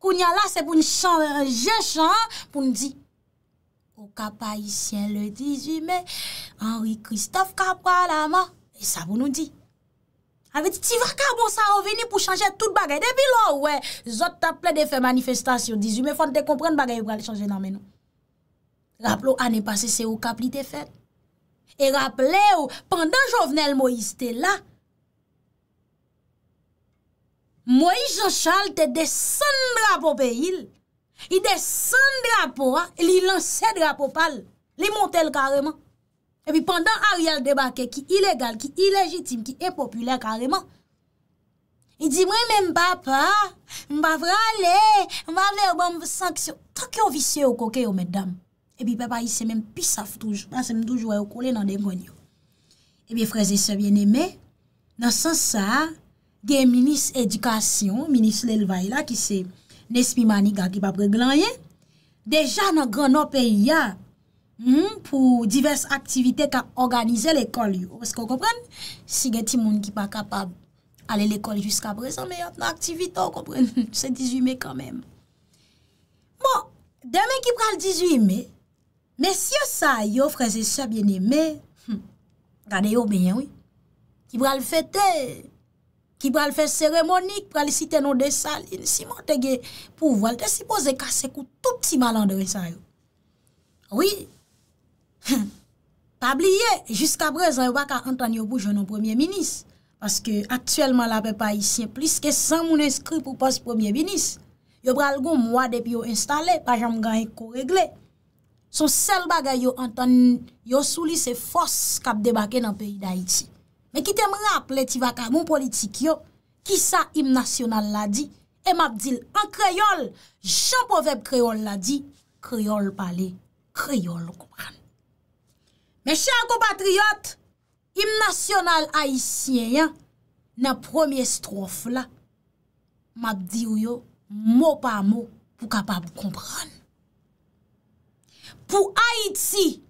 kounye la se pou nje chan pou ndi, kapayisyen le 18 me, Henry Christophe kapwa la ma, e sa vou nou di. A ve di, ti va kapon sa reveni pou chanje tout bagay, debi lou we, zot taple de fe manifestasyon 18 me, fante te kompren bagay, ou gale chanje nan menou. Raple ou, ane pase se ou kapli te fe. E rapple ou, pandan jovenel Moïse te la, Moïse Jean-Charles te desembra pou be yil. I de san drapo, li lanse drapo pal, li montel kareman. E bi pandan Ariel debake ki ilegal, ki ilegitim, ki impopuler kareman, i di mwen men mbapa, mba vrale, mba vle oban mbe sanksyon, tok yo visye yo koke yo meddam. E bi papa yi se men pisaf toujou, nan se men toujou yo koule nan dengonyo. E bi fraze se vye neme, nan san sa, gen minis edikasyon, minis lelvay la ki se... Nespi mani ga ki pa preglanye. Deja nan gran nou peyi ya. Hmm, pou diverse aktivite ka organize l'ekol yo. Pou se kon kompren. Si gen ti moun ki pa kapab ale l'ekol jusqu apresan. Me yot nan aktivite kon kompren. Se 18 me kanmen. Bon, demen ki pral 18 me. Mesye sa yo fraze sa biene hmm, me. Gade yo benye woy. Ki pral fete e. ki pral fè seremonik pral sitè nou desal in e si mantege pou valte si pose kase kou tout si malandre sa yo. Oui, tabli ye, jiska brez an yo baka an tan yo bouj nou premier minis, paske aktuelman la pe pa yisye plis ke san moun eskri pou pos premier minis. Yo pral goun mwa depi yo installe, pajam gan yi koregle. Son sel baga yo an tan yo souli se fos kap debake nan peyi da iti. Men ki tem rap leti vaka moun politik yo, ki sa imnasyonal la di, e map dil an kreyol, jan povep kreyol la di, kreyol pale, kreyol kou an. Men chan ko patriyot, imnasyonal Haitien, nan premier strof la, map dil yo, mou pa mou, pou kapab kou an. Pou Haiti,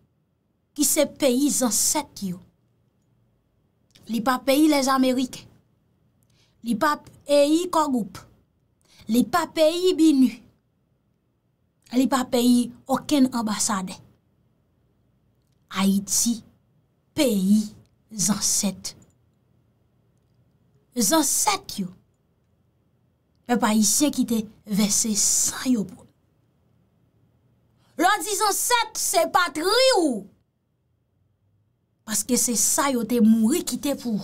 ki se peyizan set yo, Li pa peyi les Amerik, li pa peyi kogoup, li pa peyi binu, li pa peyi oken ambasade. Haiti, peyi zanset. Zanset yo, pe pa isye ki te vese san yo pou. Lo di zanset se patri yo. Aske se sa yo te mouri ki te pou.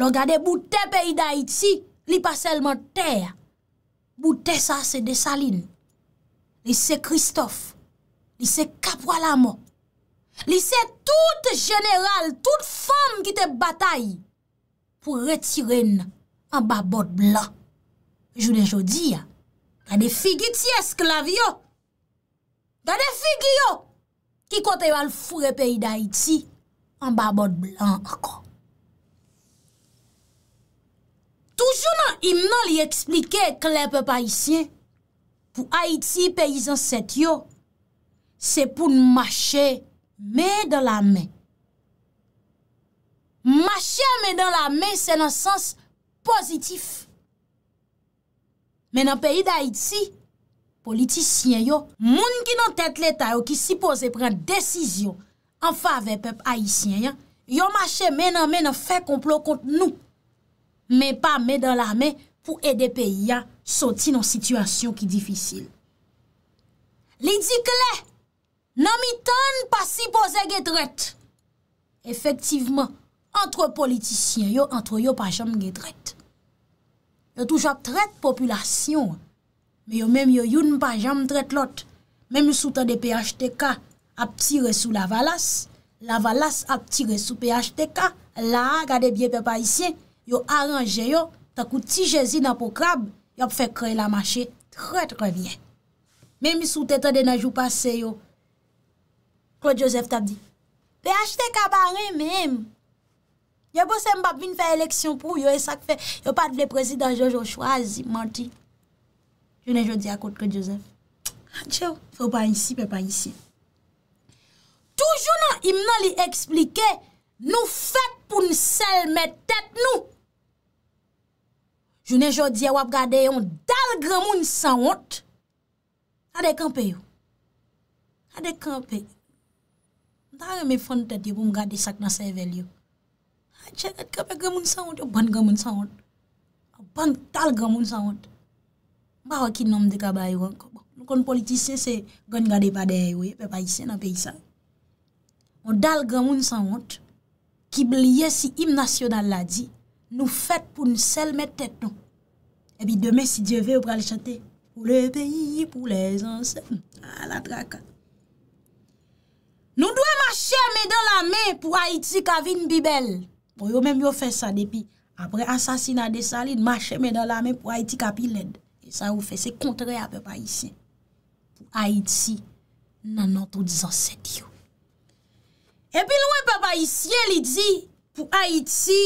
Lo gade bouten peyi da iti, li pa selman ter. Bouten sa se de salin. Li se Kristof. Li se Kapwala mo. Li se tout general, tout femme ki te batay. Pou retiren an babot bla. Joune jodi ya. Gade figi ti esklav yo. Gade figi yo. ki kote yo al fure peyi d'Haïti, an babot blan akon. Toujou nan im nan li eksplike, klepe païsien, pou Haïti peyizan set yo, se pou n'mache me dan la men. Mache me dan la men, se nan sens pozitif. Men nan peyi d'Haïti, se nan sens pozitif. politisyen yo, moun ki nan tèt l'Etat yo ki si pose prent desisyon an fa ve pep aisyen yo, yo mache men an men an fe komplo kont nou, men pa men dan la men pou ede pe yon soti nan situasyon ki difisil. Li di kle, nan mi tan pa si pose ge dret. Efektiveman, antre politisyen yo, antre yo pa jom ge dret. Yo toujak dret populasyon yo. Mè yo mèm yo youn pa janm tret lot, mèm sou tè de PHTK ap tire sou la valas, la valas ap tire sou PHTK, la a gade bie pe pa isyen, yo aranje yo, takou ti jezi nan pou krab, yo ap fè kre la mache, tre tre vye. Mèm sou tè tè de nan jou pase yo, Claude Joseph tap di, PHTK ba ren mèm, yo bose m pap vin fè eleksyon pou, yo e sak fè, yo pat vè prezident Jojo Chouaz, zi manti. jounen jodi akot ke Josef. Anche ou, fè ou pa yisi, pè pa yisi. Toujou nan im nan li eksplike, nou fè pou nsel mè tèt nou. Jounen jodi wap gade yon dal gramoun sa wot, adèk anpe yon. Adèk anpe yon. Ntare mè fon tèt yon pou m gade sak nan sevel yon. Anche ou, gade gramoun sa wot, yon ban gramoun sa wot. Ban dal gramoun sa wot. pa wakil nom de kabay wanko. Nou kon politise se gwen gade pa deywe, pe pa isen an pe isan. O dal gwa moun san wot, ki blye si im nasyonal la di, nou fet pou nou sel met tet non. nou. E pi deme si dieve ou pral chante, pou le peyi, pou le zanse, a bon, la traka. Nou dwe mache me do la me pou Haiti kavin bibel. Po yo menm yo fe sa depi, apre asasina de salin, mache me do la me pou Haiti kapil led. sa ou fese kontre a beba isyen pou Haïti nan nan tout zan set yo epi lwen beba isyen li di pou Haïti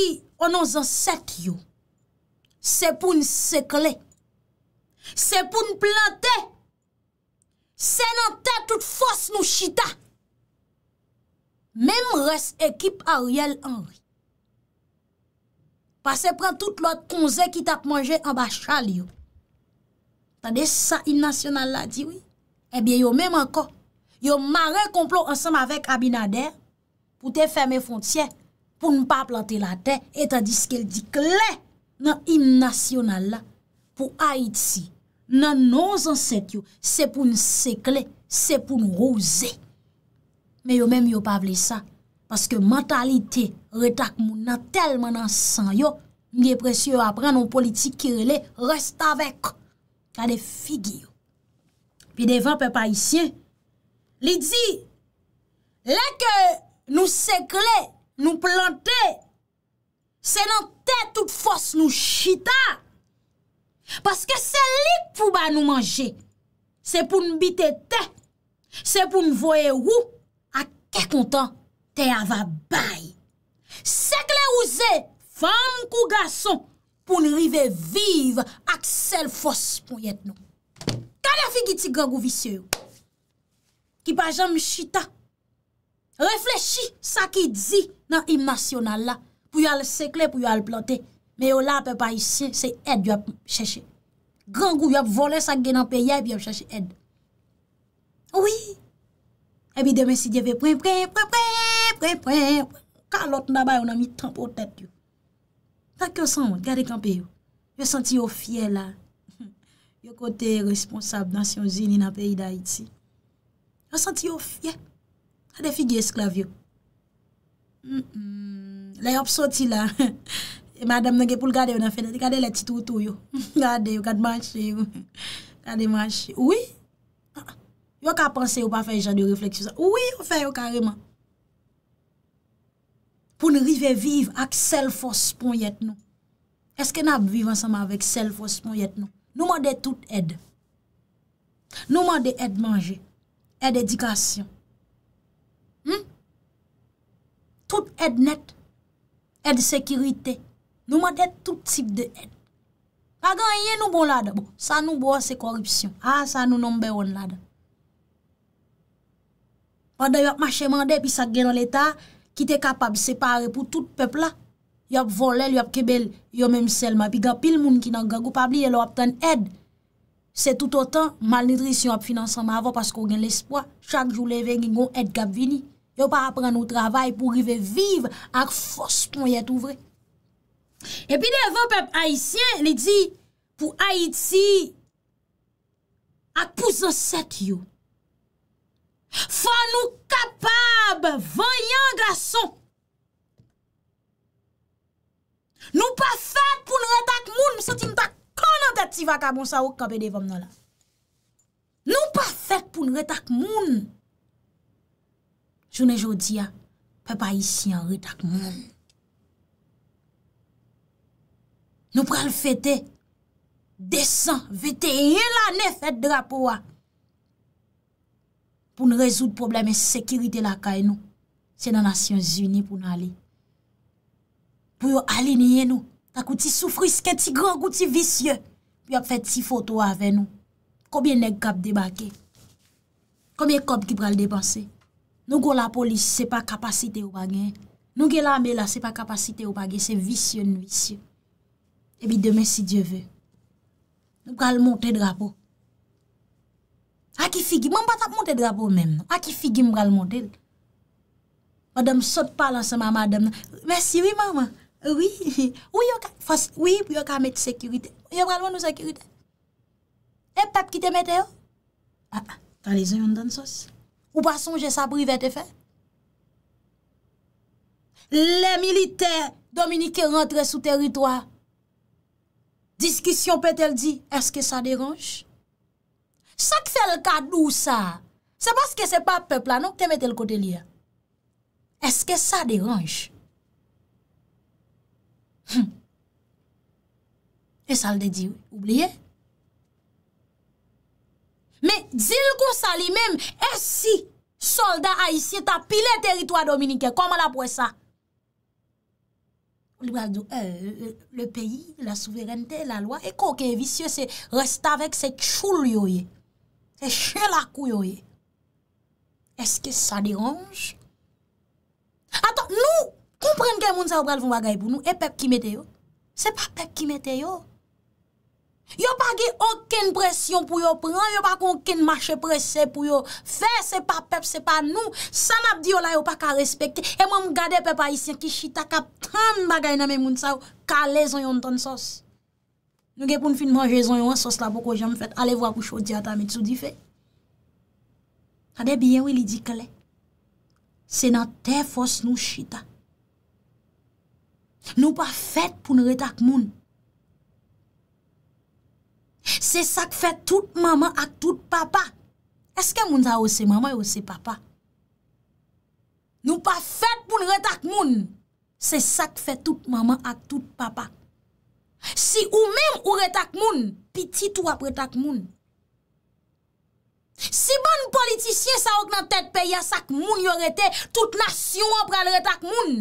nan nan zan set yo se pou n sekle se pou n plante se nan te tout fos nou chita mem res ekip Ariel Henry pase pren tout lot konze ki tak manje an bachal yo Tade sa imnasyonal la diwi. Ebyen eh yo mèm anko. Yo marè komplo ansèm avèk Abinader. Poutè fèmè fontyè. Poun pa platè la tè. Etadiske l di kle. Nan imnasyonal la. Pou Haïti. Nan nou zansèt yo. Se pou nse kle. Se pou nou rouzè. Mè yo mèm yo pavle sa. Paske mentalite retak moun nan telman ansèm yo. Mèm yè presyo apren nou politik kirele. Rest avèk. ka de figi yo. Pi devan pe pa isye, li di, le ke nou sekle, nou plante, se nan te tout fos nou chita, paske se li pou ba nou manje, se pou nou bite te, se pou nou voye ou, a ke kontan, te ava bay. Sekle ou ze, fam kou gason, pou n'rive vive ak sel fos pou yed nou. Kade fi ki ti gangou visye ou? Ki pa jan mchita, reflechi sa ki di nan imasyonan la, pou yal sekle, pou yal plante, me yo la pe pa yisi, se ed yop cheshe. Gangou yop vole sa genan peye, pi yop cheshe ed. Ouwi, ebi demen si diyeve pre, pre, pre, pre, pre, pre, kalot naba yon amitran pou tet yo. Tak [LAUGHS] yo san wot, gade kampe yo. [LAUGHS] Yo senti [LAUGHS] yo fye la. Yo kote responsab dans yon zini nan peyi da iti. Yo senti yo fye. Kade figye esklav yo. La yop soti la. E madame nage pou l gade yo nan fede. Kade leti toutou yo. Gade yo, kade manche yo. Kade manche yo. Oui? Yo ka pense yo pa fè yon jadou refleksyon sa. Oui, yo fè yo kareman. pou nou rive vive ak sel fos pon yet nou. Eske nap vivansama avek sel fos pon yet nou? Nouman de tout ed. Nouman de ed manje. Ed edikasyon. Hmm? Tout ed net. Ed sekirite. Nouman de tout tip de ed. Agan, ye nou bon lade? Sa nou bon se korupsyon. A sa nou nombe won lade. A dayo ap mache mande pi sa gen l'eta... ki te kapab separe pou tout pep la, yo ap volel, yo ap kebel, yo mem selma, pi gapil moun ki nan gagou pabli, yo lo ap ten ed, se tout otan malnidris yon ap finanseman avon, paskou gen l'espoi, chak jou leve yon ed gap vini, yo pa apren nou travay pou rive vive, ak fos pou yon et ouvre. E pi ne evan pep Haitien, li di, pou Haiti, si ak pou zanset yon, Fwa nou kapab, vanyan grason. Nou pa fèk pou nou retak moun, msoti mta kon nan tèt tiva kabonsa wak kabede vòm nan la. Nou pa fèk pou nou retak moun. Jounè jodi ya, pe pa isi an retak moun. Nou pral fète, desan, vète, e lanè fèt drapo wak. pou nou rezout probleme sekirite la kay nou, se nan Asyans Uni pou nou ali. Pou yo ali niye nou, ta kouti soufriske, ti gran kouti visye, pi ap fet ti foto ave nou. Koubyen nek kap debage? Koubyen kap ki pral depanse? Nou kon la polis, se pa kapasite ou bagen. Nou gen la me la, se pa kapasite ou bagen, se visye nou visye. Ebi demen si Diyo ve, nou pral monte drapo. Aki figi, man pat ap monte drapo men. Aki figi m bral monte. Madame, sot palan se ma madame. Mersi, oui maman. Oui, oui, ou yo ka mette sekurite. Ou yo bral moun nou sekurite. E pep ki te mette yo? A, ah, a, ah. ta li zon yon dan sos. Ou pa sonje sa brive te fe? Le milite, Dominique, rentre sou teritoi. Diskusyon pe tel di, eske sa deranj? Sa k fè l kadou sa? Se baske se pa pepla, nou te mette l kote li ya. Eske sa deranj? E sa l de di oubliye? Me, zil kou sa li mem, esi soldat a isi tapile teritwa dominike. Koman la pou e sa? E, e, le peyi, la souverente, la lwa, e kouke e visye se resta vek se choul yo ye. Eche la kou yo e. Eske sa diranj? Atok nou, komprenke moun sa ou pralvoun bagay pou nou, e pep ki mete yo. Se pa pep ki mete yo. Yo pa gi oken presyon pou yo pran, yo pa konken mache presye pou yo. Fe se pa pep, se pa nou. Sanap diyo la yo pa ka respekte. E mwen m gade pep a isen ki chita ka tan bagay nan moun sa ou ka lezon yon ton sos. Nou gen pou n fin manjezon yo an sos la bo ko jan fèt, ale vwa pou chodi ata met sou di fè. Adè biyen wili di kele, se nan te fòs nou chita. Nou pa fèt pou n reta ak moun. Se sak fèt tout mama ak tout papa. Eske moun ta ose mama yo ose papa? Nou pa fèt pou n reta ak moun. Se sak fèt tout mama ak tout papa. Si ou men ou re tak moun, pi tit ou ap re tak moun. Si bon politisyen sa ok nan tet pe ya sak moun yo re te, tout nasyon ap re al re tak moun.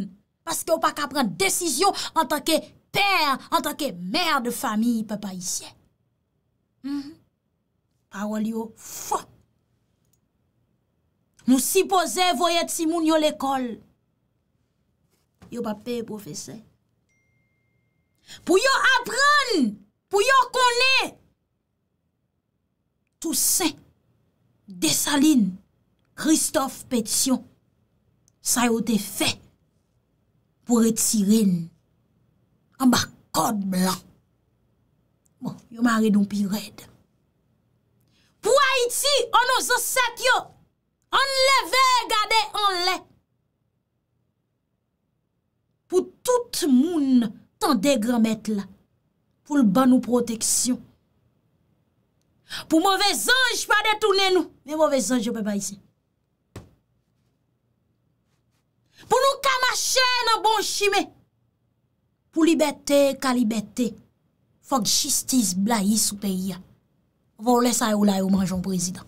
Paske ou pa ka pren desisyon an tanke per, an tanke mer de fami pe pa isye. Mhm. Parol yo, fwa. Moun si pose voyet si moun yo le kol. Yo pa pe profese. Pou yo apren, pou yo konen, tout se, desaline, Christophe Pétion, sa yo te fe, pou retirine, amba kod blan. Bon, yo man redon pi red. Pou Haiti, an nou zo set yo, an le ve gade, an le. Pou tout moun, an degre met la pou l ban nou proteksyon. Pou mwove zanj pa detounen nou. Ne mwove zanj yo pe pa yisi. Pou nou kamache nan bon chime. Pou libetè, ka libetè. Fok chistis bla yis ou pe yia. Vole sa yo la yo manjon prezidant.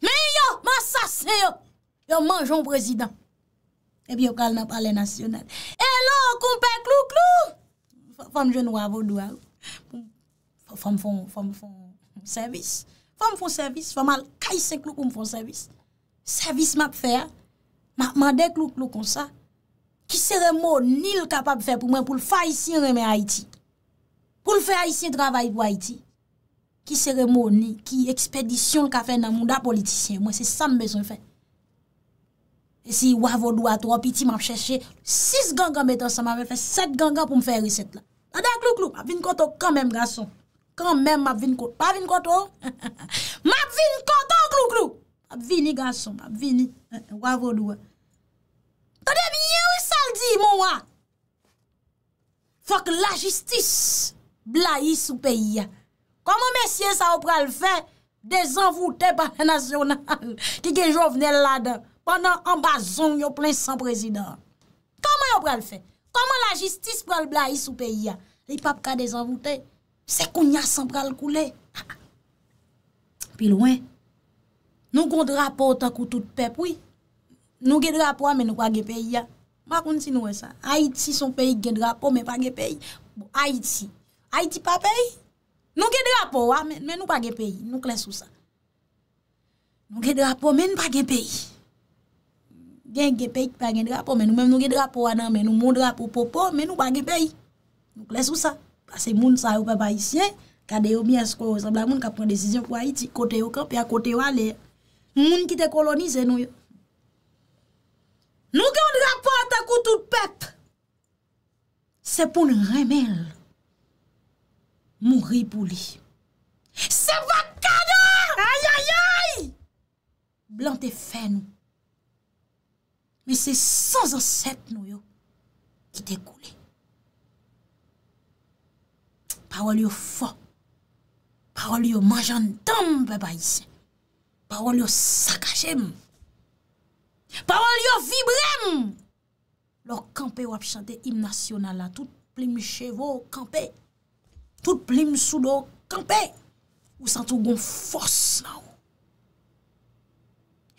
Me yo, man sa se yo. Yo manjon prezidant. epi eh yo kal nan pale nasyonal. E lo, koum pe klou-klou, fòm jen wavou dwa, fòm fòm fòm fòm fòm servis, fòm fòm fòm servis, fòm al kaj se klou koum fòm servis. Servis map fè, ma de klou-klou kon sa, ki sère mò ni l kapab fè pou mwen, pou l fay si remè Haiti, pou l fè Haiti travay pou Haiti, ki sère mò ni, ki ekspedisyon l ka fè nan moun da politisyen, mwen se sam bezon fè. Si wavodwa to, apiti m ap cheshe. 6 ganga metan sa m avè fè, 7 ganga pou m fè riset la. Adè klou-klou, ap vin koto kèmèm, gason. Kèmèm, ap vin koto. Pa vin koto? Ma ap vin koto, [LAUGHS] klou-klou. Ap vini, gason, ap vini. Wavodwa. Tèdèm, yè wè saldi, m wè. Fòk la jistis. Blaïs ou pey ya. Kòm mè siè sa w pral fè, dezenvoutè pa nasyonan. [LAUGHS] Ki genjò vnen la dèm. An an an bazon yo plen san prezident Koman yo pral fe? Koman la jistis pral bla yi sou peyi ya? Li pap ka dezenvoute Se kounya san pral koule [LAUGHS] Pi louen Nou kon drapo ta koutou de pep Nou gen drapo a men nou pa gen peyi ya Ma kon si nou e sa Haiti son peyi gen drapo men pa gen peyi Haiti Haiti pa peyi Nou gen drapo a men nou pa gen peyi Nou gen drapo a men nou pa gen peyi gen gepe yik pa gen drapo men nou men nou gen drapo anan men nou mon drapo popo men nou pa gen pe yik. Noun kles ou sa. Ase moun sa oupe ba yisye, ka deyo miye sko, sa moun ka pren desisyon pou a yiti, kote yo kanpe, a kote yo ale. Moun ki te kolonize nou yo. Nou gen drapo anan koutou pep, se pou nou remel, moun ripou li. Se pa kada! Aya ya ya! Blan te fe nou. E se sans ansep nou yo ki dekoule. Pa wòl yo fò, pa wòl yo manjantan beba isen, pa wòl yo sakajem, pa wòl yo vibrem, lò kampe wap chante imnasyonala, tout plim chevo kampe, tout plim soudo kampe, ou santou gon fòs la wò.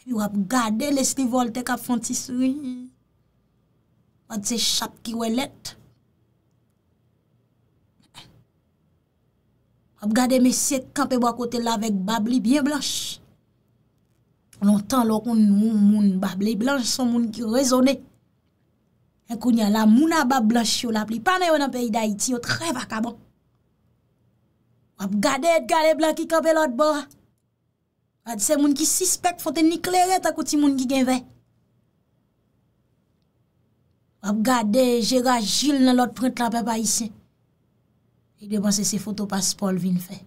Wap gade lesnivol te kap fon ti sou. Wad se chap ki we let. Wap gade mesye kante bo akote la vek babli bien blanche. On an tan lo kon moun moun babli blanche son moun ki rezone. En kon yan la moun a babli blanche yo la pli. Panè yo nan peyi da iti yo tre baka bon. Wap gade et gade blanche kante lot bo a. A di se moun ki sispek fote nikle reta koti moun ki gen ve. A b gade Gérard Gilles nan lot print la pe pa isen. I dey banse se foto pas Paul Vinfe.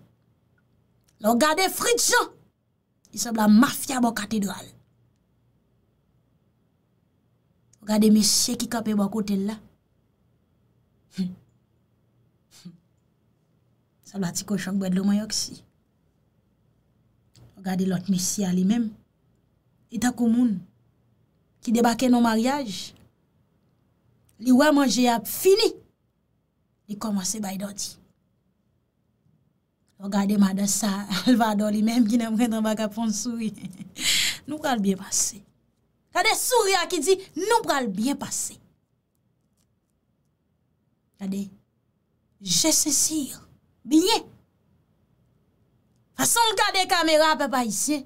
La w gade Fridson. I sab la mafia bo katedral. A gade mesye ki kape bo kote la. Hm. Hm. Sab la ti kochank bed lo mayok si. Gade lot mesya li mem, ita e kou moun, ki debake nou mariage, li wamanje ap fini, li koumanse bay do di. Gade mada sa [LAUGHS] alvado li mem, ki nan mwendan baka pon soui, [LAUGHS] nou pral byen pase. Gade soui a ki di, nou pral byen pase. Gade jese sir, byen, Fason l ka de kamera pe pa isye.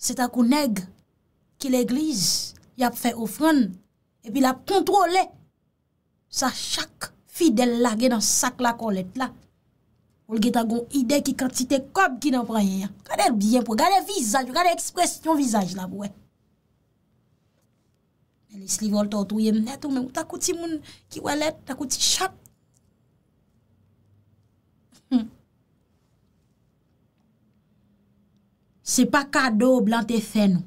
Se ta kou neg ki l eglize yap fe ofran. E pi la kontrole. Sa chak fidel la gen an sak la kolet la. Ou l ge ta gon ide ki kantite kob ki nan pranye. Kade bien pou. Kade visaj. Kade ekspresyon visaj la pou. E li sli vol ta otouye mnetou. Men ou ta kouti moun ki welet. Ta kouti chap. Hmm. Se pa kado blan te fè nou,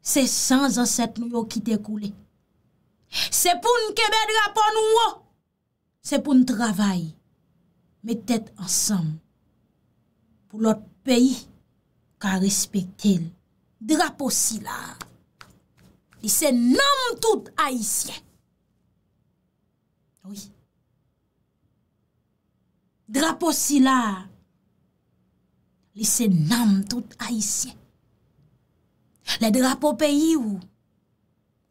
se san zanset nou yo ki te koule. Se pou n kebe drapo nou yo, se pou n travay, me tèt ansam, pou lot peyi, ka respekte l. Drapo si la, li se nanm tout aisyen. Oui. Drapo si la, Li se nam tout aisyen. Le drapo peyi ou,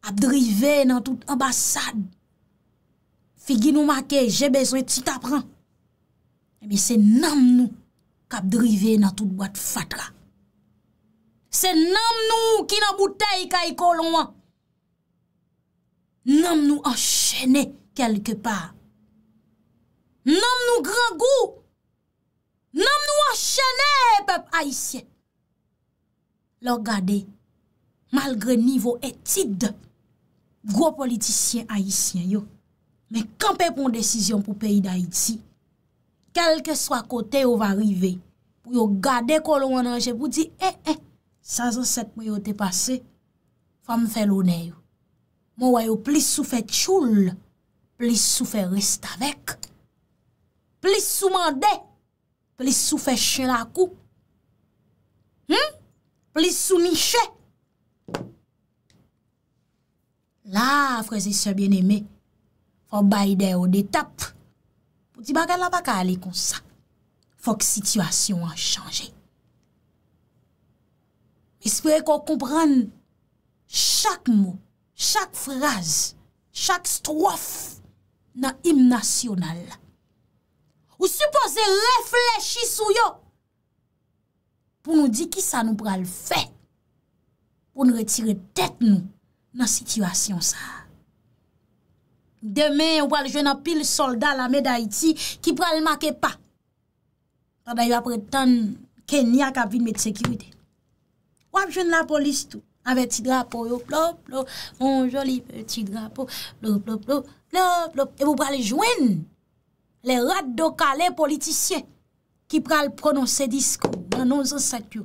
ap drive nan tout ambasad. Figi nou make, jè bezon et si ta pran. E mi se nam nou, kap drive nan tout bat fatra. Se nam nou, ki nan bouteille kay kolonwa. Nam nou enchenè kelke pa. Nam nou gran gou, Nanm nou a chenè pep Haitien. Lò gade, malgre nivou etid, gro politisyen Haitien yo, men kanpe pon desisyon pou peyi d'Haiti, kelke swa kote yo va rive, pou yo gade kolon anje pou di, e, e, sa zan set pou yo te pase, fam fè lonè yo. Mon wè yo plis sou fè tchoul, plis sou fè rest avèk, plis sou mandè, plis sou fè chè la kou, hmm? plis sou mi chè. La, frezi sè bien eme, fò bayde ou detap, pou ti bagade la baka ale kon sa, fòk situasyon an chanje. Mè se fè kon kompran chak mou, chak fraz, chak stwof nan im nasyonal la. Ou suppose reflechi sou yo. Pou nou di ki sa nou pral fe. Pou nou retire tet nou nan sityasyon sa. Demen ou pral jwen apil soldat la meda iti ki pral make pa. Tanda yo apre tan kenya kabin met sekirite. Ou ap jwen la polis tou. A veti drapo yo plop plop. Ou joli veti drapo. Plop plop plop. Plop plop. E ou pral jwen nou. Le rad doka, le politisye, ki pral prononse diskon nan nou zansak yo.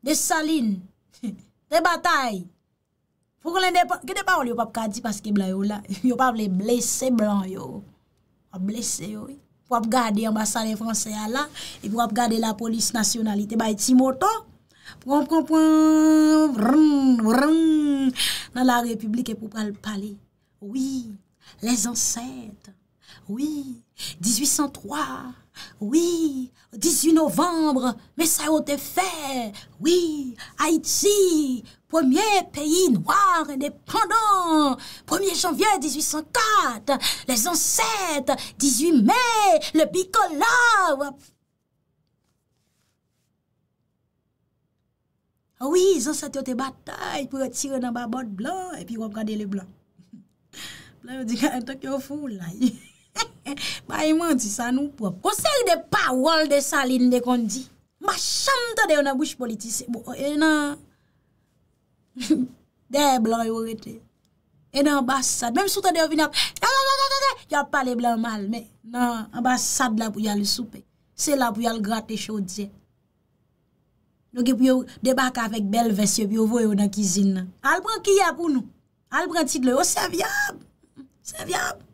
De salin, [LAUGHS] de batay, pou kon len depan, ki depan ou li yo pap kadi, paske blan yo la, yo pap le blese blan yo. A blese yo, pou ap gade ambasade franse ya la, e pou ap gade la polis nasyonalite, bay timoto, pou kon pron pron, vrn, vrn, nan la republik, e pou pral pale, oui, les zansak yo. Oui, 1803, oui, 18 novembre, messè ou te fè, oui, Haïti, premier pays noir indépendant, premier janvier 1804, les ansètes, 18 mai, le bicolage, wap, oui, ansètes ou te bataille, pou yo tire nan ba bote blan, epi wap gade le blan, [LAUGHS] blan yo di ka entak yo foule, ayé, [LAUGHS] Pa yi manti sa nou pop Konsek de pa wol de salin de kondi Mba sham ta de yon a bouche politise E nan [LAUGHS] De blan yon rete E nan ambasad Mem sou ta de yon vina Yon pale blan mal Non ambasad la pou yon soupe Se la pou yon gratte chodze Noun ki pou yon debaka Fek bel vesye pou yon vo yon na kizine Albran ki yakoun Albran tit le yon sev yab Sev yab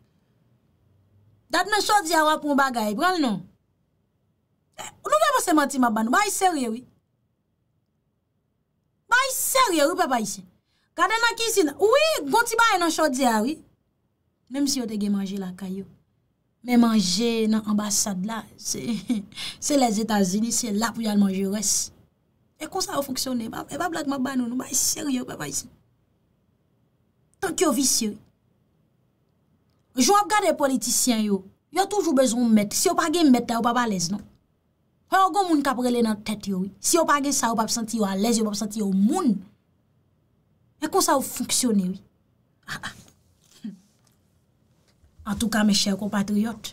Dat men sot diya wap pou mba gaye, pral non? E, ou nou vè eh, mwen seman ti mba banou? Baye serye wè? Baye serye wè pe baye si? Gade nan ki si nan? Ou wè, gonti baye nan sot diya wè? Mèm si yo tege manje la kayo. Mè manje nan ambasade la. [LAUGHS] Se les Etats-Unis, se la pou yal manje wè. E kon sa wè foksyone? E, e ba blat mba banou? Baye serye wè pe baye si? Tant yo vi si wè? Jwa ap gade politisyen yo, yo toujou bezon mèt. Si yo pa gen mèt, yo pa palez, non? Ho yo go moun kaprele nan tèt yo. Si yo pa gen sa, yo pa p senti yo alez, yo pa p senti yo moun. E kon sa ou fonksyoni yo. Ah, ah. En tout ka, me chè, yo kompatriot.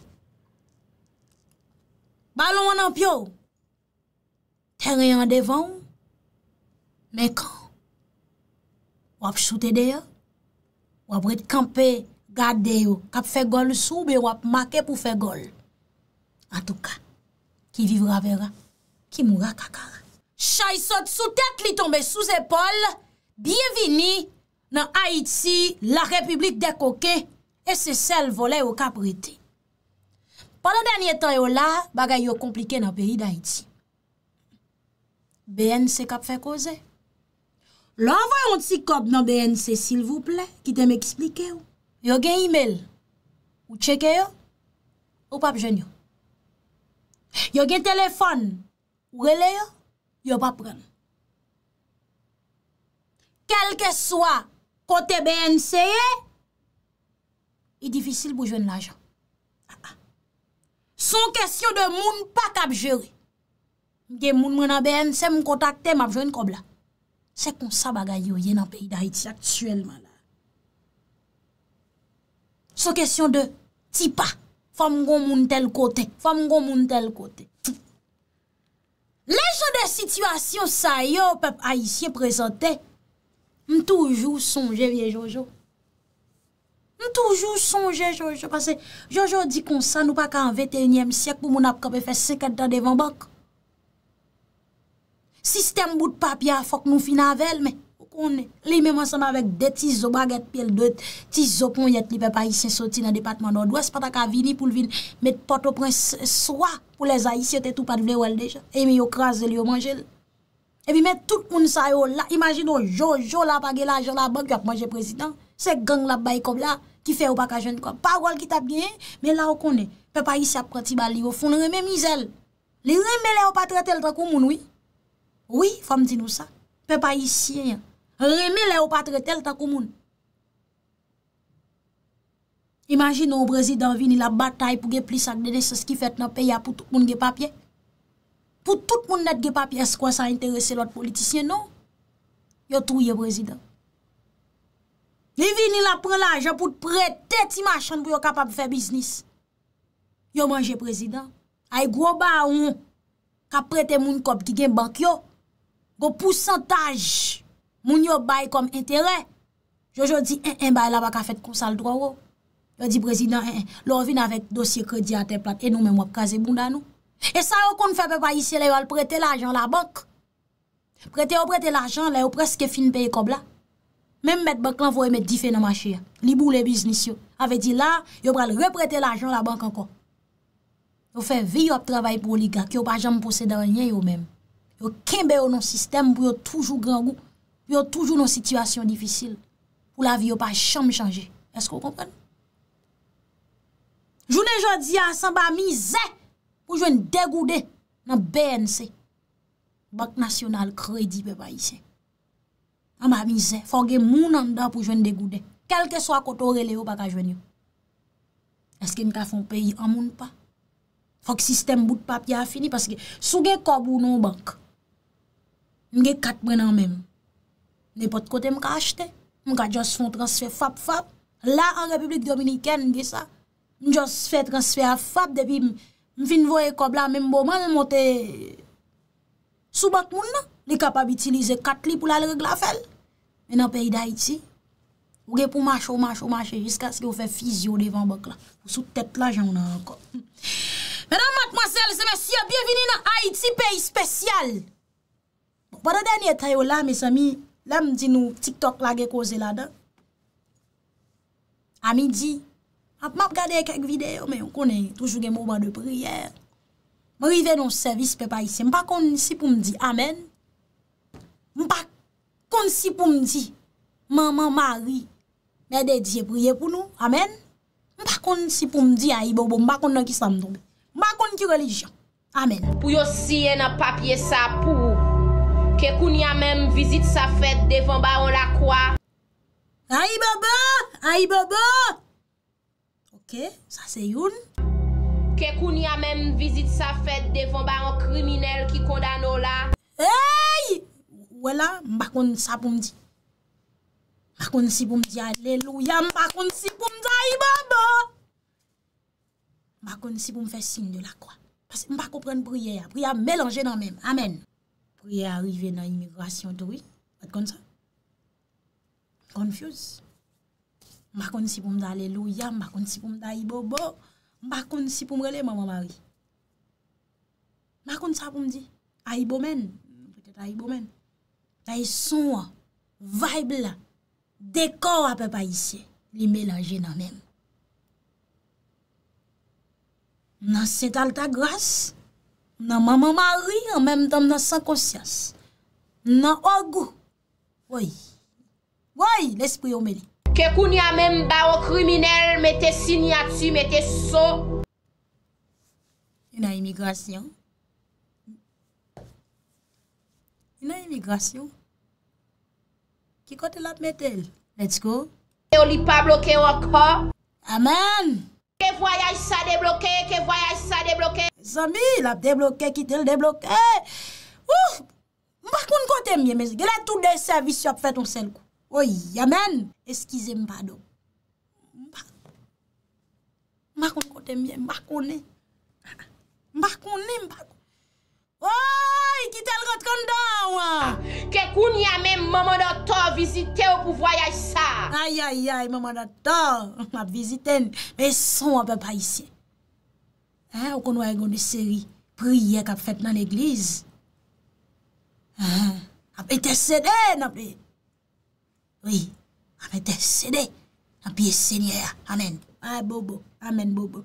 Balon an ap yo, teren yon devan, me kan. Wap choute deyo, wap ret kampe, wap choute deyo, Gade yo, kap fe gol sou be wap make pou fe gol. An touka, ki vivra vera, ki mwra kakara. Chay sot sou tet li tombe sou zepol, biye vini nan Haiti, la republik de koke, e se sel vole yo kap rete. Pwala denye to yo la, bagay yo komplike nan peyi nan Haiti. BNC kap fe koze? Lanvoy yon ti kop nan BNC sil vouple, ki te m eksplike yo. Yo gen e-mail ou cheke yo, ou pa ap jen yo. Yo gen telefon ou rele yo, yo pa ap pren. Kelke swa kote BNC yo, e yo gen e-mail ou cheke yo, ou pa ap jen yo. Yo gen e-mail ou cheke yo, ou pa ap ah. jen yo. Yo gen e-mail ou cheke yo, ou pa ap jen yo. Son kesyo de moun pa kap jere. Gen moun moun a BNC mou kontakte m ap jen kob la. Se kon sa bagay yo yen an peyi da iti aktuel man. So kesyon de tipa, fwa mgon moun tel kote, fwa mgon moun tel kote. Lejon de situasyon sa yo pep a isye prezante, m toujou sonje vie Jojo. M toujou sonje Jojo, jose, Jojo di konsan ou pa ka an 21e siyak pou moun ap kope fe sekad dan devan bak. Sistem bout papya fok nou fina vel me. Konè, li mè mwansama vek de ti zo baget pi el do et, ti zo pon yet li pe pa isen soti nan depatman do. Dwa se pata ka vini pou lvin, met poto pren soa pou le za isen etou pat vle wel deja. E mi yo kranze li yo manje. E mi met tout moun sa yo la, imagine yo jo, jo la pa ge la, jo la bak yo ap manje prezident. Se gang la bayi kob la, ki fe ou pa ka jen kwa. Parol ki tap gen, mè la wakonè, pe pa isen ap krati bali yo, fon remè mizel. Li remè le ou pa trate l trakou moun oui. Oui, fwam ti nou sa, pe pa isen yon. Reme le ou patre tel ta kou moun. Imagin nou brezidan vin la batay pou ge plis ak dene se skifet nan peya pou tout moun ge papye. Pou tout moun net ge papye, eskwa sa interese lout politisyen nou. Yo touye brezidan. Li vin la prelaj apout prete ti machan pou yo kapab fe biznis. Yo manje brezidan. Ay groba an, ka prete moun kop ki gen bank yo, go pousantaj... Moun yo bayi kom enteren. Yo yo di en eh, en eh, bayi la baka fèt konsal drou yo. Yo di prezident en eh, en. Lò vin avèk dosye kredi atè plat. E nou men wap kaze bunda nou. E sa yo kon fè pe bayi si lè yo al prete l'ajan la bank. Prete yo prete l'ajan lè yo preske fin peye kob la. Mem mèd bak lan voye mèd di fè nan ma chè ya. Li bou le biznis yo. Ave di la yo pral reprete l'ajan la bank ankon. Yo fè vi yo ap trabay pou li gak. Yo pa jam pou se danyen yo mèm. Yo kimbe yo nou sistem pou yo toujou gran goun. Yo toujou nou situasyon difisil pou la vi yo pa chanm chanje. Esko ou kompren? Jounen jodi an san ba mi ze pou jwen degoude nan BNC. Bank National Credit pe ba yise. An ba ah, mi ze, fok gen moun an da pou jwen degoude. Kelke swa koto rele yo baka jwen yo. Eske mka fon peyi an moun pa? Fok sistem bout papye a fini. Paske sou gen kobou nou bank, mge kat mwen an menmou. Ne pot kote m ka achete. M ka just fon transfè fap fap. La an republik dominiken de sa. M just fè transfè fap. Depi m fin voye kob la menm bo man. Mote sou bat moun la. Li kapab itilize katli pou la regla fel. Men apè yi da Haiti. Ou gen pou mache ou mache ou mache. Jiska sk yo fè fizyo devan bok la. Sou tèt la jan moun an rekop. Men an mat masele se mesye. Bienveni nan Haiti, peyi spesyal. M pa de denye tayo oh la. Mes ami. La m di nou tiktok la ge koze la da. A mi di, ap map gade kek videyo, me yon konen toujou gen mouba de priye. M rive nou servis pe pa isi, m pa kon si pou m di amen. M pa kon si pou m di, maman mari, mè de diye priye pou nou, amen. M pa kon si pou m di a i bobo, m pa kon nan ki samdoube. M pa kon ki religion, amen. Pou yo siye na papye sa pou, Kèkoun ya mèm vizit sa fèt devan ba an lakwa. Ay bobo! Ay bobo! Ok, sa se youn. Kèkoun ya mèm vizit sa fèt devan ba an kriminel ki kondano la. Eyy! Ouè la, mbakoun sa pou mdi. Mbakoun si pou mdi, alelouya, mbakoun si pou mdi, ay bobo! Mbakoun si pou mfè sin de lakwa. Mbakoun pren priye ya, priye ya mélange nan mèm, amèn. re-arive nan imigrasyon touri, at kon sa. Konfuse. Mba kon si pou mde aleluya, mba kon si pou mde aibobo, mba kon si pou mrele maman mari. Mba kon sa pou mdi, aibomen, pou tete aibomen, tay son, vibe la, dekor apè pa isye, li melanje nan men. Nan setal ta gras, Mna mman mman ri an menm dan mna san konsyans. Mna ogou. Woy. Woy, lespou yon meni. Kekouni an menm ba o kriminel, mette siny ati, mette so. Yon a imigrasyon. Yon a imigrasyon. Kikote lat metel. Let's go. E o li pa bloke an akor. Aman. Ke voyaj sa de bloke, ke voyaj sa de bloke. Zami, la de bloke, ki tel de bloke. Ou, mbakoun kote mwen, mwen se gela tout de servis yop fet ton sel kou. Ou, yamen, eskize mpado. Mbakoun. Mbakoun kote mwen, mbakounen. Mbakounen mbakounen. Ou, ki tel rot kondan wan. Kekoun yamen, maman da to, vizite ou pou vwayaj sa. Ayayay, maman da to, mwen viziten, mwen son apen pa isye. Ou kon wè yon di seri priye kap fèt nan l'egliz. Ape te sèdè, anpe. Oui, anpe te sèdè. Anpe yè sèdè, anen. A, bobo. Amen, bobo.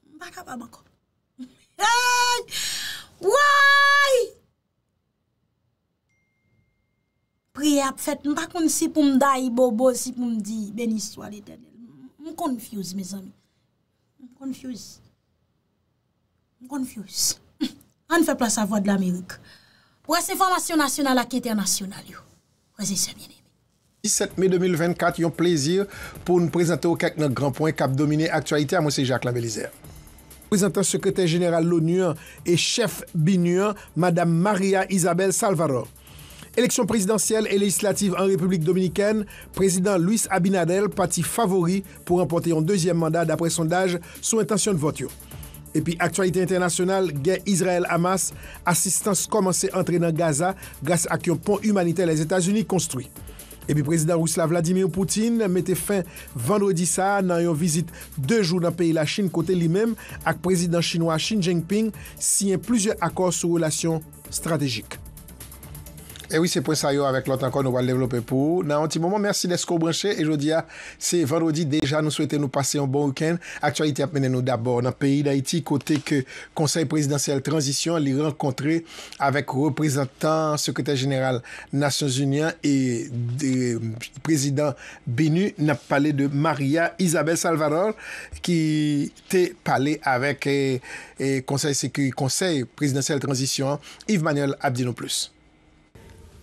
Maka pa bako. Hey! Woy! Pre ap fet, mpa kon si pou mdayi bobo, si pou mdi ben iswa le tenel. M konfuse, me zami. M konfuse. M konfuse. An [LAUGHS] fè plas avoy de l'Amerik. Wè se formasyon nasyonal ak eternasyonal yo. Wè se se mjenem. 17 me 2024, yon plezir pou nou prezente ou kek nan granpon kap domine aktualite a mwen se Jacques Labelizère. présentant secrétaire général l'ONU et chef BINU, Madame Maria Isabel Salvador. Élection présidentielle et législative en République dominicaine, président Luis Abinadel, parti favori pour remporter un deuxième mandat d'après sondage sous intention de vote. Et puis, actualité internationale, guerre Israël-Hamas, assistance commencée à entrer dans Gaza grâce à un pont humanitaire les États-Unis construit. Ebi prezident Roussla Vladimir Poutine mette fin vendredi sa nan yon vizit de jounan peyi la Chin kote li mem ak prezident chinois Xi Jinping siyen plizye akor sou relasyon strategik. Et eh oui, c'est point sérieux. Avec l'autre, encore, nous allons le développer pour vous. Dans un petit moment, merci d'être au branché. Et je vous dis à ce vendredi déjà. Nous souhaitons nous passer un bon week-end. Actualité, apprenez-nous d'abord. Dans le pays d'Haïti, côté conseil présidentiel transition, l'y rencontrer avec représentant secrétaire général Nations-Unions et président Bénu, nous parler de Maria Isabel Salvador qui t'ai parlé avec eh, eh, conseil secrétaire conseil présidentiel transition, Yves-Manuel Abdino Plus.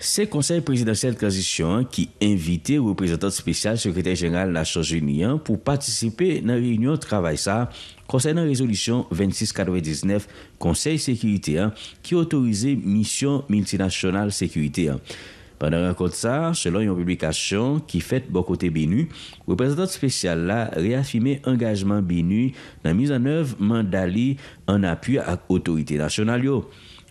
Se konsey presidansyel transisyon ki invite reprezentant spesyal sekretary jenral la Chose Unie pou patisipe nan riunyon travay sa konsey nan rezolisyon 2699 konsey sekurite ki otorize misyon multinasyonal sekurite. Pande rekont sa, selon yon publikasyon ki fet bokote benu, reprezentant spesyal la reafime engajman benu nan mizan ev mandali an apuy ak otorite nasyonal yo.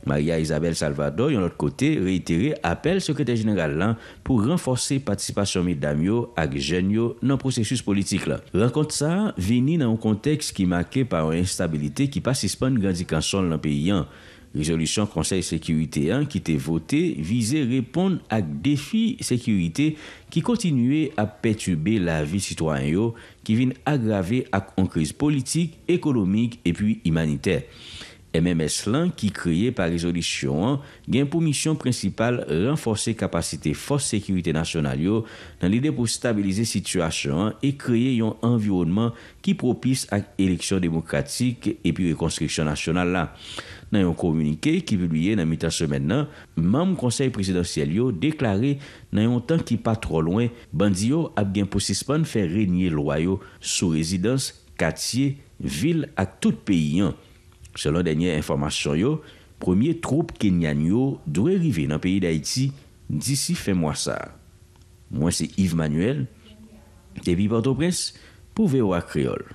Maria Isabel Salvador yon lot kote reitere apel sekretèr general lan pou renforse patisipasyon mi dam yo ak jen yo nan prosesus politik la. Rankont sa veni nan yon konteks ki make par yon instabilite ki pasispan yon grandi kanson lan pe yon. Resolusyon konsey sekurite yon ki te vote vize repon ak defi sekurite ki kontinue ap petube la vi sitwanyo ki vin agrave ak yon kriz politik, ekonomik epi imanite. MMS lan ki kreye pa rezolisyon an gen pou misyon prinsipal renforse kapasite fos sekurite nasyonal yo nan lide pou stabilize situasyon an e kreye yon environman ki propise ak eleksyon demokratik epi rekonskriksyon nasyonal la. Nan yon komunike ki pou liye nan mitasyon men nan, mam konsey presidansyel yo deklare nan yon tan ki pa tro lwen bandi yo ap gen pou sispan fè renye loyo sou rezidans, katye, vil ak tout peyi an. Selon denye informasyon yo, promye troupe kenyan yo dure rive nan peyi da iti disi fe mwasa. Mwen se Yves Manuel, tebi Port-au-Prince pou vewa kreol.